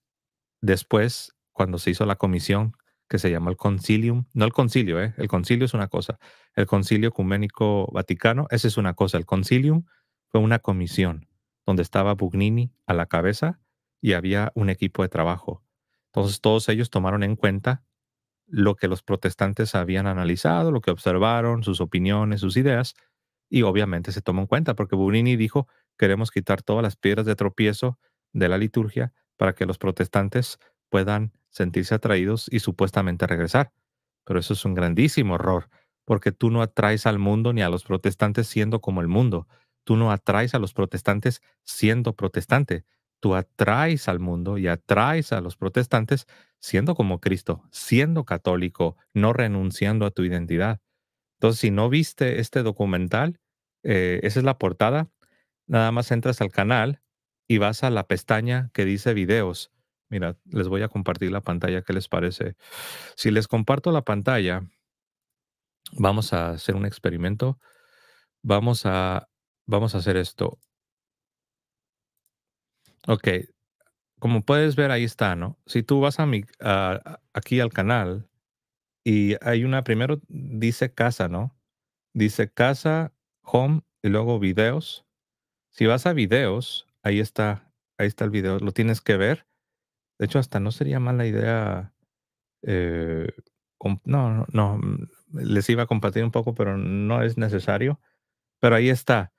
después, cuando se hizo la comisión que se llamó el concilium, no el concilio, ¿eh? el concilio es una cosa, el concilio ecuménico vaticano, esa es una cosa, el concilium fue una comisión donde estaba Bugnini a la cabeza y había un equipo de trabajo. Entonces todos ellos tomaron en cuenta lo que los protestantes habían analizado, lo que observaron, sus opiniones, sus ideas, y obviamente se tomó en cuenta porque Bugnini dijo, queremos quitar todas las piedras de tropiezo de la liturgia para que los protestantes puedan sentirse atraídos y supuestamente regresar. Pero eso es un grandísimo error, porque tú no atraes al mundo ni a los protestantes siendo como el mundo. Tú no atraes a los protestantes siendo protestante. Tú atraes al mundo y atraes a los protestantes siendo como Cristo, siendo católico, no renunciando a tu identidad. Entonces, si no viste este documental, eh, esa es la portada, nada más entras al canal y vas a la pestaña que dice videos. Mira, les voy a compartir la pantalla, ¿qué les parece? Si les comparto la pantalla, vamos a hacer un experimento. Vamos a, vamos a hacer esto. Ok, como puedes ver, ahí está, ¿no? Si tú vas a mi, aquí al canal y hay una, primero dice casa, ¿no? Dice casa, home y luego videos. Si vas a videos, ahí está, ahí está el video, lo tienes que ver. De hecho, hasta no sería mala idea. Eh, no, no, no, mm, les iba a compartir un poco, pero no es necesario. Pero ahí está.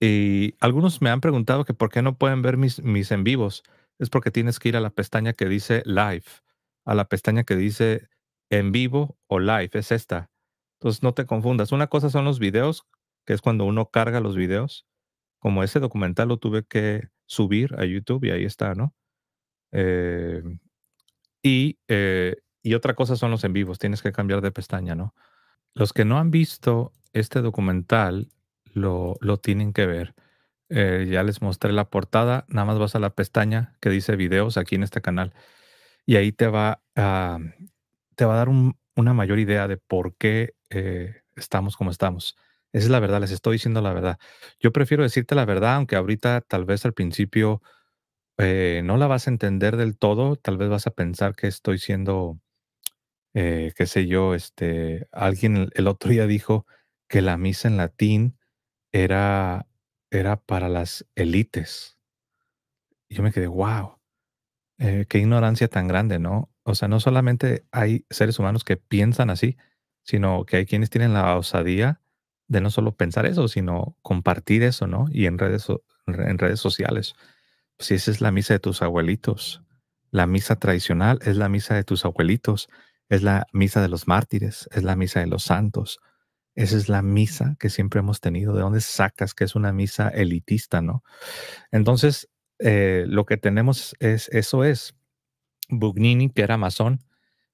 Y algunos me han preguntado que por qué no pueden ver mis, mis en vivos. Es porque tienes que ir a la pestaña que dice live, a la pestaña que dice en vivo o live, es esta. Entonces no te confundas. Una cosa son los videos, que es cuando uno carga los videos, como ese documental lo tuve que subir a YouTube y ahí está, ¿no? Eh, eh, y, otra cosa son los en vivos, tienes que cambiar de pestaña, ¿no? Los que no han visto este documental lo, lo tienen que ver. Eh, ya les mostré la portada, nada más vas a la pestaña que dice videos aquí en este canal y ahí te va a, te va a dar una mayor idea de por qué estamos como estamos. Esa es la verdad, les estoy diciendo la verdad. Yo prefiero decirte la verdad, aunque ahorita tal vez al principio eh, no la vas a entender del todo, tal vez vas a pensar que estoy siendo, eh, qué sé yo, este, alguien el otro día dijo que la misa en latín era, era para las élites. Yo me quedé, wow, eh, qué ignorancia tan grande, ¿no? O sea, no solamente hay seres humanos que piensan así, sino que hay quienes tienen la osadía de no solo pensar eso, sino compartir eso, ¿no? Y en redes, en redes sociales. Si pues esa es la misa de tus abuelitos, la misa tradicional es la misa de tus abuelitos, es la misa de los mártires, es la misa de los santos. Esa es la misa que siempre hemos tenido. ¿De dónde sacas que es una misa elitista, no? Entonces, eh, lo que tenemos es, eso es, Bugnini, Pierre Amazon,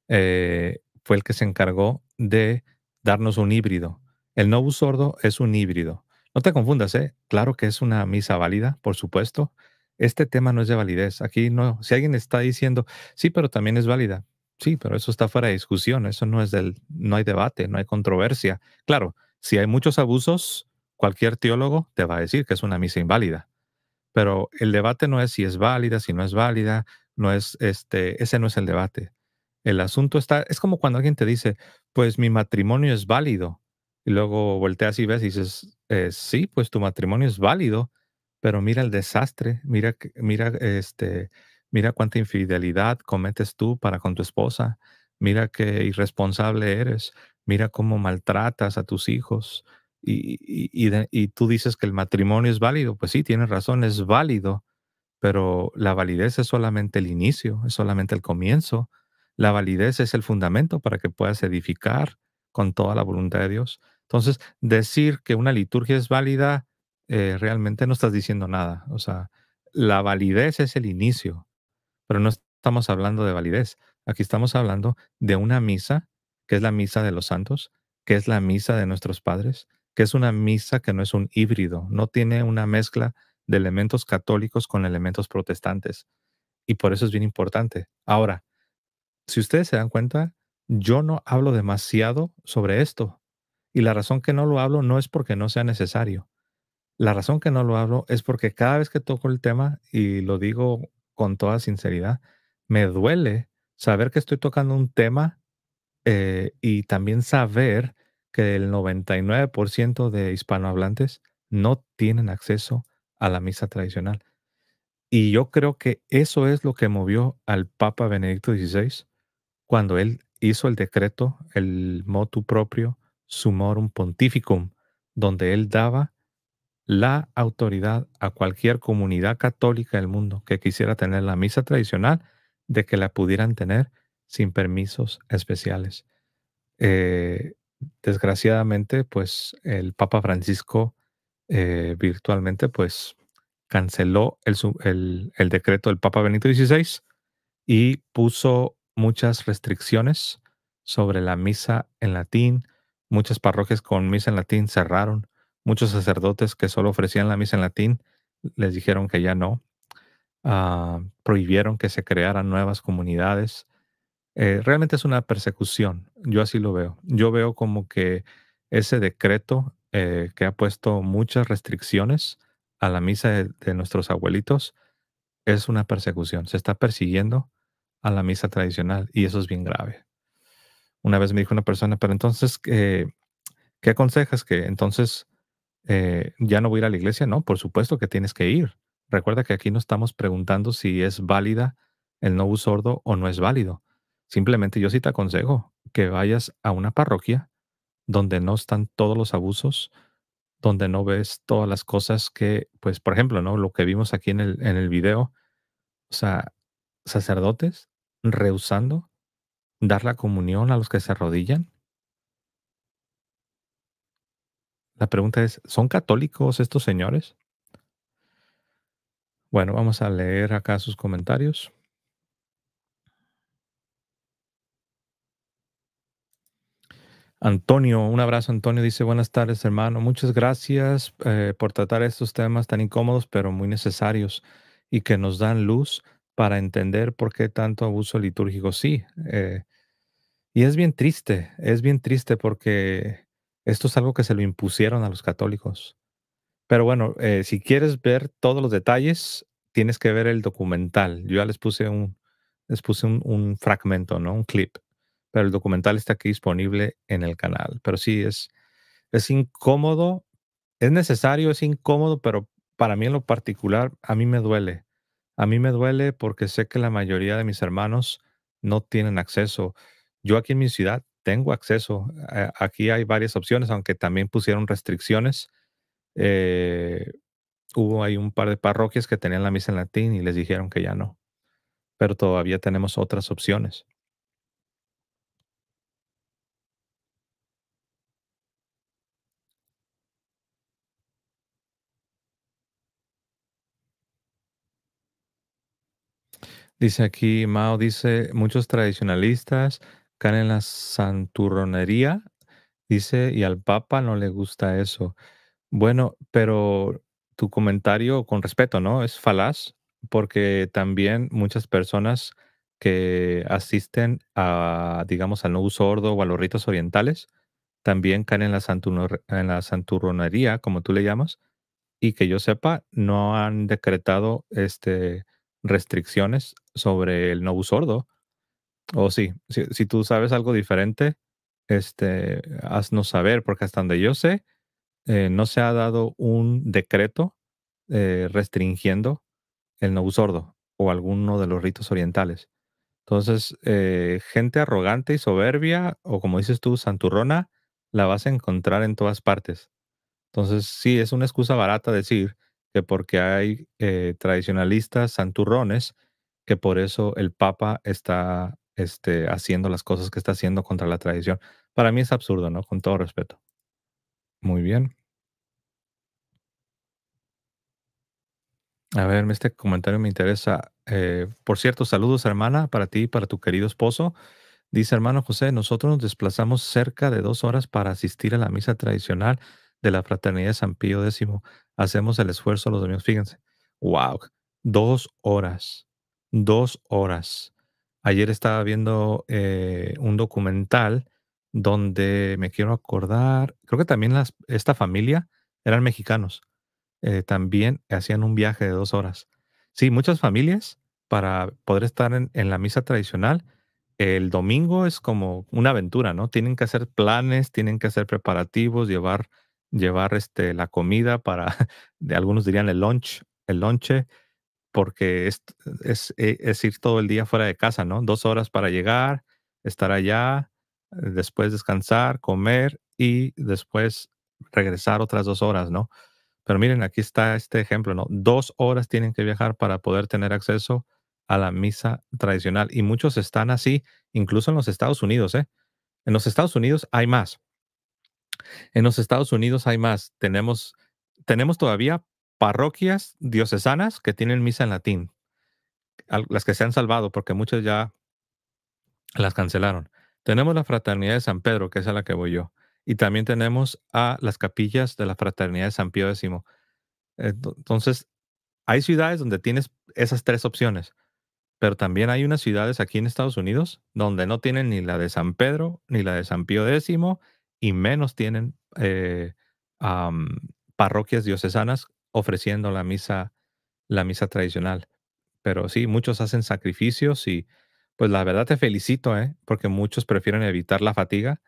eh, fue el que se encargó de darnos un híbrido el novus sordo es un híbrido. No te confundas, ¿eh? Claro que es una misa válida, por supuesto. Este tema no es de validez. Aquí no. Si alguien está diciendo, sí, pero también es válida. Sí, pero eso está fuera de discusión. Eso no es del, no hay debate, no hay controversia. Claro, si hay muchos abusos, cualquier teólogo te va a decir que es una misa inválida. Pero el debate no es si es válida, si no es válida, no es este, ese no es el debate. El asunto está, es como cuando alguien te dice, pues mi matrimonio es válido. Y luego volteas y ves y dices, eh, sí, pues tu matrimonio es válido, pero mira el desastre, mira, mira, este, mira cuánta infidelidad cometes tú para con tu esposa, mira qué irresponsable eres, mira cómo maltratas a tus hijos. Y, y tú dices que el matrimonio es válido, pues sí, tienes razón, es válido, pero la validez es solamente el inicio, es solamente el comienzo. La validez es el fundamento para que puedas edificar con toda la voluntad de Dios. Entonces, decir que una liturgia es válida, eh, realmente no estás diciendo nada. O sea, la validez es el inicio, pero no estamos hablando de validez. Aquí estamos hablando de una misa, que es la misa de los santos, que es la misa de nuestros padres, que es una misa que no es un híbrido, no tiene una mezcla de elementos católicos con elementos protestantes. Y por eso es bien importante. Ahora, si ustedes se dan cuenta, yo no hablo demasiado sobre esto. Y la razón que no lo hablo no es porque no sea necesario. La razón que no lo hablo es porque cada vez que toco el tema, y lo digo con toda sinceridad, me duele saber que estoy tocando un tema eh, y también saber que el 99% de hispanohablantes no tienen acceso a la misa tradicional. Y yo creo que eso es lo que movió al Papa Benedicto XVI cuando él hizo el decreto, el motu propio sumorum pontificum, donde él daba la autoridad a cualquier comunidad católica del mundo que quisiera tener la misa tradicional de que la pudieran tener sin permisos especiales. Eh, desgraciadamente, pues el Papa Francisco eh, virtualmente, pues canceló el, el, decreto del Papa Benito XVI y puso muchas restricciones sobre la misa en latín. Muchas parroquias con misa en latín cerraron. Muchos sacerdotes que solo ofrecían la misa en latín les dijeron que ya no. Ah, prohibieron que se crearan nuevas comunidades. Eh, realmente es una persecución, yo así lo veo. Yo veo como que ese decreto eh, que ha puesto muchas restricciones a la misa de, nuestros abuelitos es una persecución. Se está persiguiendo a la misa tradicional y eso es bien grave. Una vez me dijo una persona, pero entonces, eh, ¿qué aconsejas? Que entonces eh, ya no voy a ir a la iglesia. No, por supuesto que tienes que ir. Recuerda que aquí no estamos preguntando si es válida el no sordo o no es válido. Simplemente yo sí te aconsejo que vayas a una parroquia donde no están todos los abusos, donde no ves todas las cosas que, pues, por ejemplo, ¿no? Lo que vimos aquí en el, en el video, o sea, sacerdotes rehusando dar la comunión a los que se arrodillan? La pregunta es, ¿son católicos estos señores? Bueno, vamos a leer acá sus comentarios. Antonio, un abrazo Antonio, dice buenas tardes hermano, muchas gracias eh, por tratar estos temas tan incómodos pero muy necesarios y que nos dan luz para entender por qué tanto abuso litúrgico. Sí, eh, y es bien triste, es bien triste porque esto es algo que se lo impusieron a los católicos. Pero bueno, eh, si quieres ver todos los detalles, tienes que ver el documental. Yo ya les puse un, les fragmento, ¿no? Un clip. Pero el documental está aquí disponible en el canal. Pero sí, es, es incómodo, es necesario, es incómodo, pero para mí en lo particular, a mí me duele a mí me duele porque sé que la mayoría de mis hermanos no tienen acceso. Yo aquí en mi ciudad tengo acceso. Eh, aquí hay varias opciones, aunque también pusieron restricciones. Eh, hubo ahí un par de parroquias que tenían la misa en latín y les dijeron que ya no. Pero todavía tenemos otras opciones. Dice aquí, Mao dice, muchos tradicionalistas caen en la santurronería, dice, y al Papa no le gusta eso. Bueno, pero tu comentario con respeto, ¿no? Es falaz, porque también muchas personas que asisten a, digamos, al uso sordo o a los ritos orientales, también caen la, en la santurronería, como tú le llamas, y que yo sepa, no han decretado este restricciones sobre el no Sordo. O sí, si, tú sabes algo diferente, este, haznos saber, porque hasta donde yo sé, eh, no se ha dado un decreto eh, restringiendo el no Sordo o alguno de los ritos orientales. Entonces, eh, gente arrogante y soberbia, o como dices tú, santurrona, la vas a encontrar en todas partes. Entonces, sí, es una excusa barata decir, que porque hay eh, tradicionalistas santurrones, que por eso el Papa está este, haciendo las cosas que está haciendo contra la tradición. Para mí es absurdo, ¿no? Con todo respeto. Muy bien. A ver, este comentario me interesa. Eh, por cierto, saludos hermana para ti y para tu querido esposo. Dice hermano José, nosotros nos desplazamos cerca de dos horas para asistir a la misa tradicional de la Fraternidad de San Pío X. Hacemos el esfuerzo los domingos. Fíjense, wow, dos horas, dos horas. Ayer estaba viendo eh, un documental donde me quiero acordar, creo que también esta familia eran mexicanos. Eh, también hacían un viaje de dos horas. Sí, muchas familias para poder estar en, la misa tradicional, el domingo es como una aventura, ¿no? Tienen que hacer planes, tienen que hacer preparativos, llevar llevar este, la comida para, de algunos dirían el lunch, el porque es, es, e, es, ir todo el día fuera de casa, ¿no? Dos horas para llegar, estar allá, después descansar, comer y después regresar otras dos horas, ¿no? Pero miren, aquí está este ejemplo, ¿no? Dos horas tienen que viajar para poder tener acceso a la misa tradicional y muchos están así, incluso en los Estados Unidos, ¿eh? En los Estados Unidos hay más. En los Estados Unidos hay más. Tenemos, tenemos todavía parroquias diocesanas que tienen misa en latín. Las que se han salvado, porque muchas ya las cancelaron. Tenemos la Fraternidad de San Pedro, que es a la que voy yo. Y también tenemos a las capillas de la Fraternidad de San Pío X. Eh, entonces, hay ciudades donde tienes esas tres opciones, pero también hay unas ciudades aquí en Estados Unidos donde no tienen ni la de San Pedro, ni la de San Pío X, y menos tienen eh, parroquias diocesanas ofreciendo la misa, la misa tradicional. Pero sí, muchos hacen sacrificios y pues la verdad te felicito, ¿eh? porque muchos prefieren evitar la fatiga.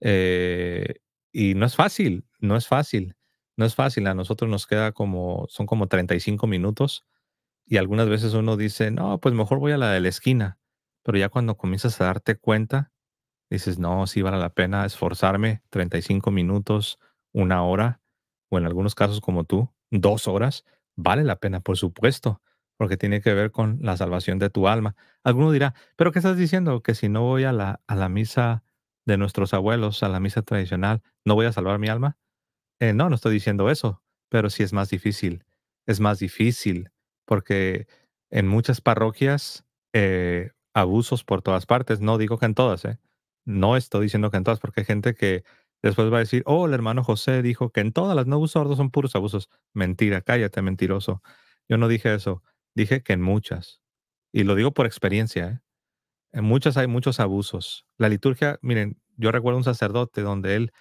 Eh, y no es fácil, no es fácil, no es fácil. A nosotros nos queda como, son como 35 minutos y algunas veces uno dice, no, pues mejor voy a la de la esquina. Pero ya cuando comienzas a darte cuenta, dices, no, sí vale la pena esforzarme 35 minutos, una hora, o en algunos casos como tú, dos horas, vale la pena, por supuesto, porque tiene que ver con la salvación de tu alma. Alguno dirá, pero ¿qué estás diciendo? Que si no voy a la, a la misa de nuestros abuelos, a la misa tradicional, ¿no voy a salvar mi alma? Eh, no, no estoy diciendo eso, pero sí es más difícil. Es más difícil porque en muchas parroquias, eh, abusos por todas partes, no digo que en todas, ¿eh? No estoy diciendo que en todas, porque hay gente que después va a decir, oh, el hermano José dijo que en todas las no abusos sordos son puros abusos. Mentira, cállate, mentiroso. Yo no dije eso, dije que en muchas. Y lo digo por experiencia, ¿eh? en muchas hay muchos abusos. La liturgia, miren, yo recuerdo un sacerdote donde él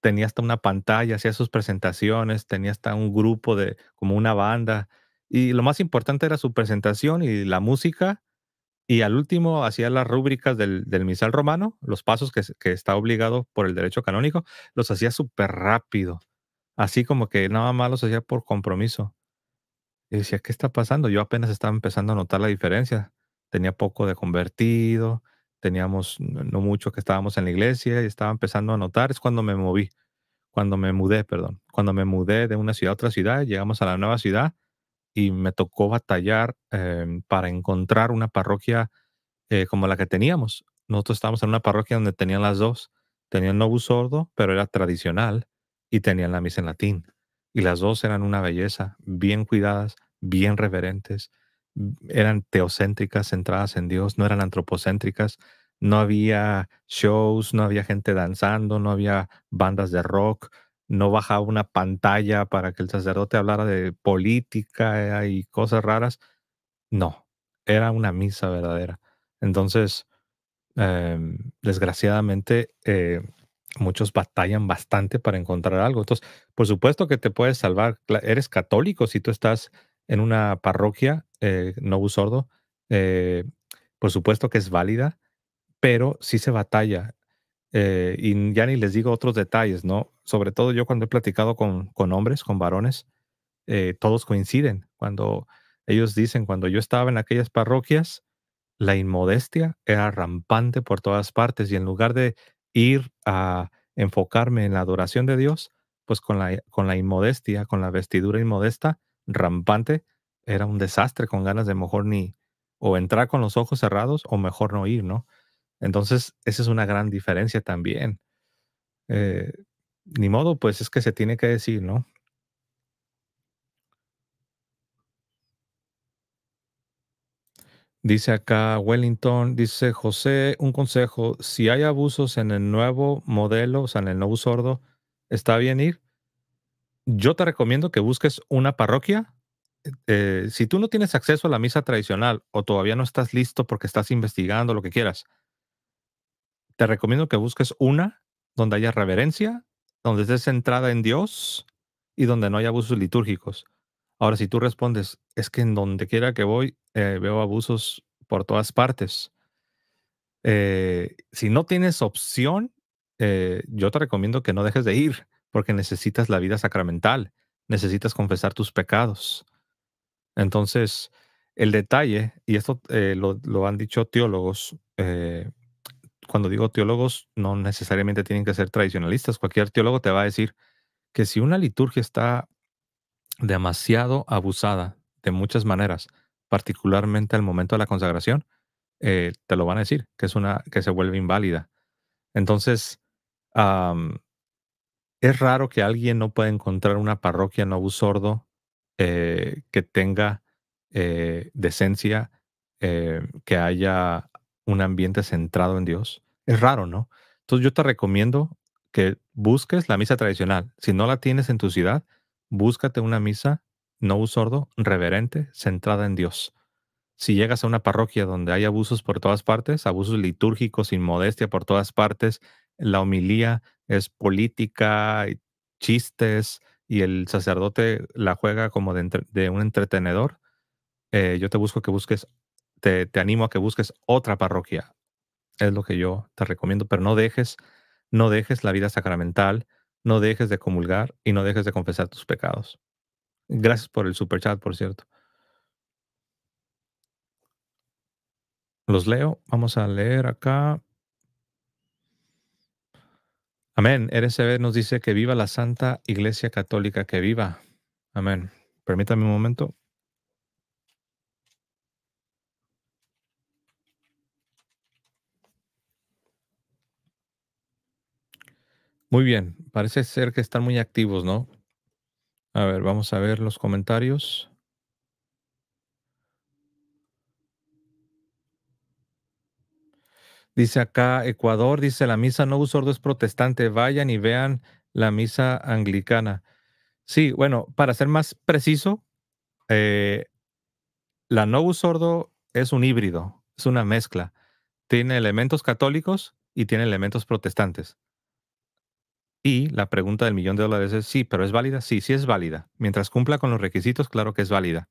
tenía hasta una pantalla, hacía sus presentaciones, tenía hasta un grupo de, como una banda. Y lo más importante era su presentación y la música y al último hacía las rúbricas del, misal romano, los pasos que, está obligado por el derecho canónico, los hacía súper rápido, así como que nada más los hacía por compromiso. Y decía, ¿qué está pasando? Yo apenas estaba empezando a notar la diferencia. Tenía poco de convertido, teníamos no mucho que estábamos en la iglesia y estaba empezando a notar. Es cuando me moví, cuando me mudé, perdón, cuando me mudé de una ciudad a otra ciudad, llegamos a la nueva ciudad y me tocó batallar em, para encontrar una parroquia eh, como la que teníamos. Nosotros estábamos en una parroquia donde tenían las dos. Tenían Novus Sordo, pero era tradicional, y tenían la misa en latín. Y las dos eran una belleza, bien cuidadas, bien reverentes, eran teocéntricas, centradas en Dios, no eran antropocéntricas, no había shows, no había gente danzando, no había bandas de rock, no bajaba una pantalla para que el sacerdote hablara de política eh, y cosas raras. No, era una misa verdadera. Entonces, em, desgraciadamente, eh, muchos batallan bastante para encontrar algo. Entonces, por supuesto que te puedes salvar. Eres católico si tú estás en una parroquia, eh, no sordo. Eh, por supuesto que es válida, pero sí se batalla. Eh, y ya ni les digo otros detalles, ¿no? Sobre todo yo cuando he platicado con, hombres, con varones, eh, todos coinciden. Cuando ellos dicen, cuando yo estaba en aquellas parroquias, la inmodestia era rampante por todas partes y en lugar de ir a enfocarme en la adoración de Dios, pues con la, con la inmodestia, con la vestidura inmodesta, rampante, era un desastre con ganas de mejor ni o entrar con los ojos cerrados o mejor no ir, ¿no? Entonces, esa es una gran diferencia también. Eh, ni modo, pues es que se tiene que decir, ¿no? Dice acá Wellington, dice José, un consejo, si hay abusos en el nuevo modelo, o sea, en el nuevo sordo, ¿está bien ir? Yo te recomiendo que busques una parroquia. Eh, si tú no tienes acceso a la misa tradicional o todavía no estás listo porque estás investigando lo que quieras, te recomiendo que busques una donde haya reverencia, donde estés centrada en Dios y donde no haya abusos litúrgicos. Ahora, si tú respondes, es que en donde quiera que voy eh, veo abusos por todas partes. Eh, si no tienes opción, eh, yo te recomiendo que no dejes de ir, porque necesitas la vida sacramental, necesitas confesar tus pecados. Entonces, el detalle, y esto lo, lo, han dicho teólogos, cuando digo teólogos, no necesariamente tienen que ser tradicionalistas. Cualquier teólogo te va a decir que si una liturgia está demasiado abusada de muchas maneras, particularmente al momento de la consagración, eh, te lo van a decir, que es una que se vuelve inválida. Entonces, es raro que alguien no pueda encontrar una parroquia no abusordo Sordo eh, que tenga eh, decencia, que haya un ambiente centrado en Dios. Es raro, ¿no? Entonces yo te recomiendo que busques la misa tradicional. Si no la tienes en tu ciudad, búscate una misa no sordo, reverente, centrada en Dios. Si llegas a una parroquia donde hay abusos por todas partes, abusos litúrgicos, inmodestia por todas partes, la homilía es política, chistes, y el sacerdote la juega como de, un entretenedor, eh, yo te busco que busques te, animo a que busques otra parroquia. Es lo que yo te recomiendo, pero no dejes, no dejes la vida sacramental, no dejes de comulgar y no dejes de confesar tus pecados. Gracias por el super chat, por cierto. Los leo. Vamos a leer acá. Amén. RCB nos dice que viva la Santa Iglesia Católica, que viva. Amén. Permítame un momento. Muy bien, parece ser que están muy activos, ¿no? A ver, vamos a ver los comentarios. Dice acá Ecuador, dice la misa no sordo es protestante, vayan y vean la misa anglicana. Sí, bueno, para ser más preciso, eh, la no sordo es un híbrido, es una mezcla. Tiene elementos católicos y tiene elementos protestantes. Y la pregunta del millón de dólares es, sí, pero ¿es válida? Sí, sí es válida. Mientras cumpla con los requisitos, claro que es válida.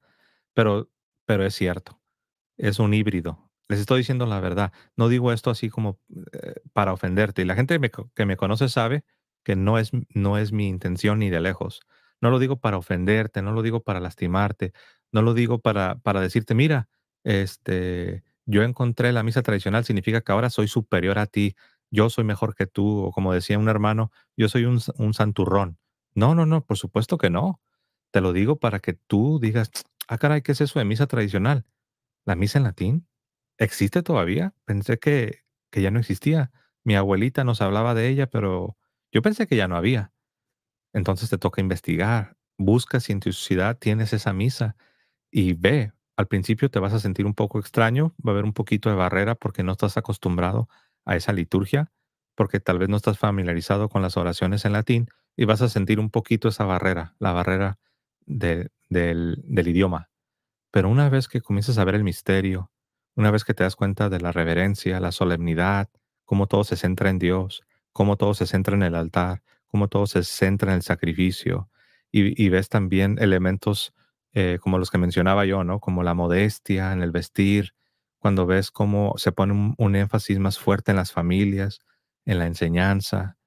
Pero, pero es cierto, es un híbrido. Les estoy diciendo la verdad. No digo esto así como eh, para ofenderte. Y la gente que me conoce sabe que no es, no es mi intención ni de lejos. No lo digo para ofenderte, no lo digo para lastimarte, no lo digo para, para decirte, mira, este, yo encontré la misa tradicional, significa que ahora soy superior a ti yo soy mejor que tú, o como decía un hermano, yo soy un, santurrón. No, no, no, por supuesto que no. Te lo digo para que tú digas, ah, caray, ¿qué es eso de misa tradicional? ¿La misa en latín? ¿Existe todavía? Pensé que, que ya no existía. Mi abuelita nos hablaba de ella, pero yo pensé que ya no había. Entonces te toca investigar, busca si en tu ciudad tienes esa misa y ve. Al principio te vas a sentir un poco extraño, va a haber un poquito de barrera porque no estás acostumbrado a esa liturgia, porque tal vez no estás familiarizado con las oraciones en latín y vas a sentir un poquito esa barrera, la barrera del, idioma. Pero una vez que comienzas a ver el misterio, una vez que te das cuenta de la reverencia, la solemnidad, cómo todo se centra en Dios, cómo todo se centra en el altar, cómo todo se centra en el sacrificio, y, ves también elementos eh, como los que mencionaba yo, ¿no? Como la modestia en el vestir, cuando ves cómo se pone un, énfasis más fuerte en las familias, en la enseñanza,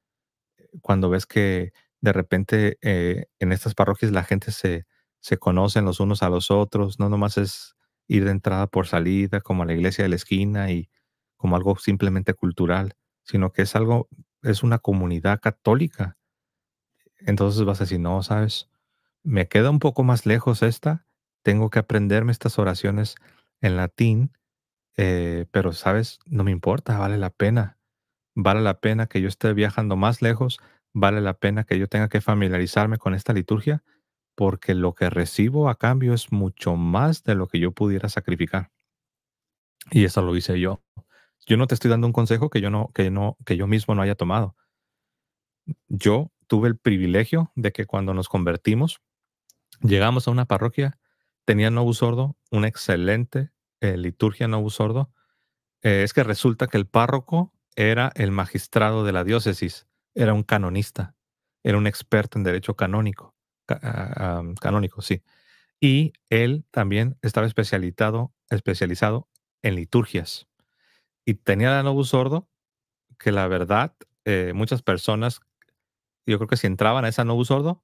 cuando ves que de repente eh, en estas parroquias la gente se, se conocen los unos a los otros, no nomás es ir de entrada por salida, como a la iglesia de la esquina y como algo simplemente cultural, sino que es algo, es una comunidad católica. Entonces vas a decir, no, sabes, me queda un poco más lejos esta, tengo que aprenderme estas oraciones en latín eh, pero sabes, no me importa, vale la pena. Vale la pena que yo esté viajando más lejos, vale la pena que yo tenga que familiarizarme con esta liturgia, porque lo que recibo a cambio es mucho más de lo que yo pudiera sacrificar. Y eso lo hice yo. Yo no te estoy dando un consejo que yo no que no que yo mismo no haya tomado. Yo tuve el privilegio de que cuando nos convertimos llegamos a una parroquia tenía Novo Sordo un excelente eh, liturgia nobu Sordo, eh, es que resulta que el párroco era el magistrado de la diócesis, era un canonista, era un experto en derecho canónico, ah, canónico, sí. Y él también estaba especializado, especializado en liturgias. Y tenía la nobu Sordo, que la verdad, eh, muchas personas, yo creo que si entraban a esa nobu Sordo,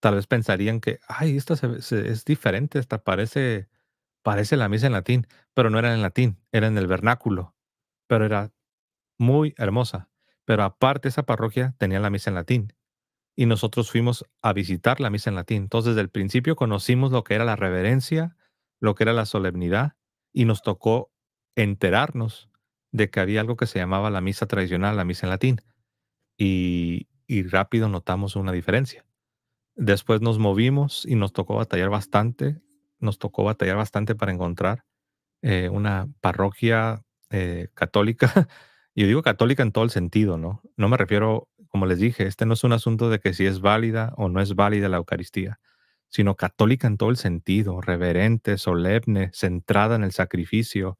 tal vez pensarían que, ay, esta es diferente, esta parece parece la misa en latín, pero no era en latín, era en el vernáculo, pero era muy hermosa. Pero aparte esa parroquia tenía la misa en latín y nosotros fuimos a visitar la misa en latín. Entonces, desde el principio conocimos lo que era la reverencia, lo que era la solemnidad y nos tocó enterarnos de que había algo que se llamaba la misa tradicional, la misa en latín. Y, y rápido notamos una diferencia. Después nos movimos y nos tocó batallar bastante nos tocó batallar bastante para encontrar eh, una parroquia eh, católica. Yo digo católica en todo el sentido, ¿no? No me refiero, como les dije, este no es un asunto de que si es válida o no es válida la Eucaristía, sino católica en todo el sentido, reverente, solemne, centrada en el sacrificio.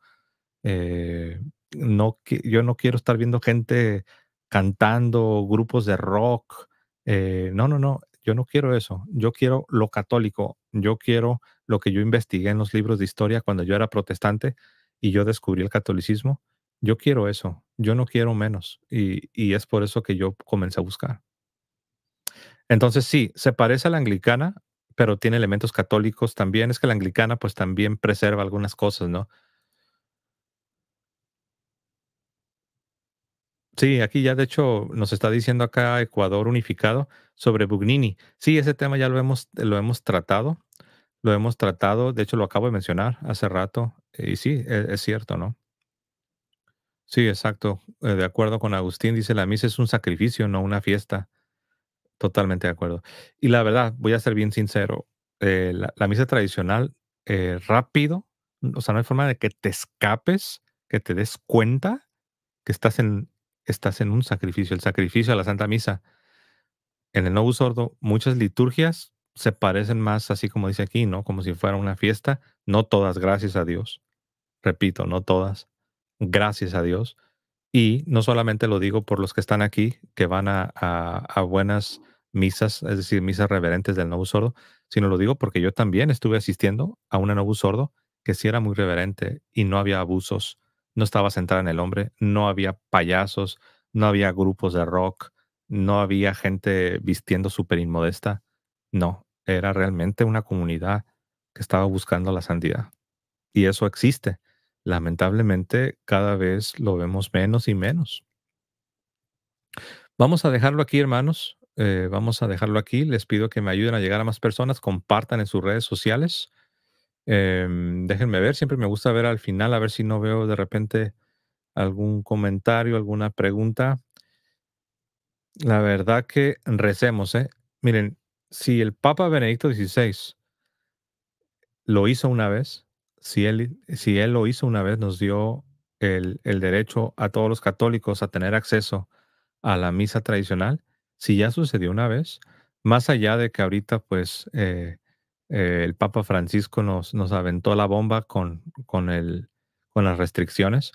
Eh, no, yo no quiero estar viendo gente cantando grupos de rock. no, no, no, yo no quiero eso. Yo quiero lo católico yo quiero lo que yo investigué en los libros de historia cuando yo era protestante y yo descubrí el catolicismo, yo quiero eso, yo no quiero menos. Y, y es por eso que yo comencé a buscar. Entonces sí, se parece a la anglicana, pero tiene elementos católicos también. Es que la anglicana pues también preserva algunas cosas, ¿no? Sí, aquí ya de hecho nos está diciendo acá Ecuador unificado sobre Bugnini. Sí, ese tema ya lo hemos, lo hemos tratado, lo hemos tratado, de hecho lo acabo de mencionar hace rato, y sí, e, es, cierto, ¿no? Sí, exacto. Eh, de acuerdo con Agustín, dice, la misa es un sacrificio, no una fiesta. Totalmente de acuerdo. Y la verdad, voy a ser bien sincero, eh, la, misa tradicional, eh, rápido, o sea, no hay forma de que te escapes, que te des cuenta que estás en, estás en un sacrificio, el sacrificio a la Santa Misa. En el Novus Sordo, muchas liturgias se parecen más, así como dice aquí, ¿no? Como si fuera una fiesta. No todas, gracias a Dios. Repito, no todas. Gracias a Dios. Y no solamente lo digo por los que están aquí, que van a, buenas misas, es decir, misas reverentes del Novus Sordo, sino lo digo porque yo también estuve asistiendo a una Novus Sordo que sí era muy reverente y no había abusos no estaba centrada en el hombre, no había payasos, no había grupos de rock, no había gente vistiendo súper inmodesta. No, era realmente una comunidad que estaba buscando la santidad. Y eso existe. Lamentablemente cada vez lo vemos menos y menos. Vamos a dejarlo aquí, hermanos. Eh, vamos a dejarlo aquí. Les pido que me ayuden a llegar a más personas. Compartan en sus redes sociales. Em, déjenme ver, siempre me gusta ver al final, a ver si no veo de repente algún comentario, alguna pregunta. La verdad que recemos, ¿eh? Miren, si el Papa Benedicto XVI lo hizo una vez, si él, si él lo hizo una vez, nos dio el, derecho a todos los católicos a tener acceso a la misa tradicional, si ya sucedió una vez, más allá de que ahorita pues eh, eh, el Papa Francisco nos, nos aventó la bomba con, con, con las restricciones.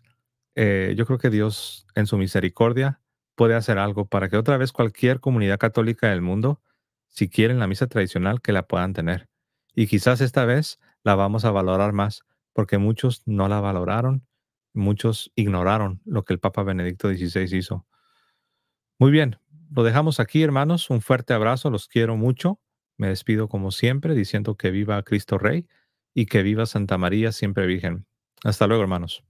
Eh, yo creo que Dios en su misericordia puede hacer algo para que otra vez cualquier comunidad católica del mundo, si quieren la misa tradicional, que la puedan tener. Y quizás esta vez la vamos a valorar más, porque muchos no la valoraron, muchos ignoraron lo que el Papa Benedicto XVI hizo. Muy bien, lo dejamos aquí, hermanos. Un fuerte abrazo, los quiero mucho. Me despido como siempre diciendo que viva Cristo Rey y que viva Santa María siempre Virgen. Hasta luego, hermanos.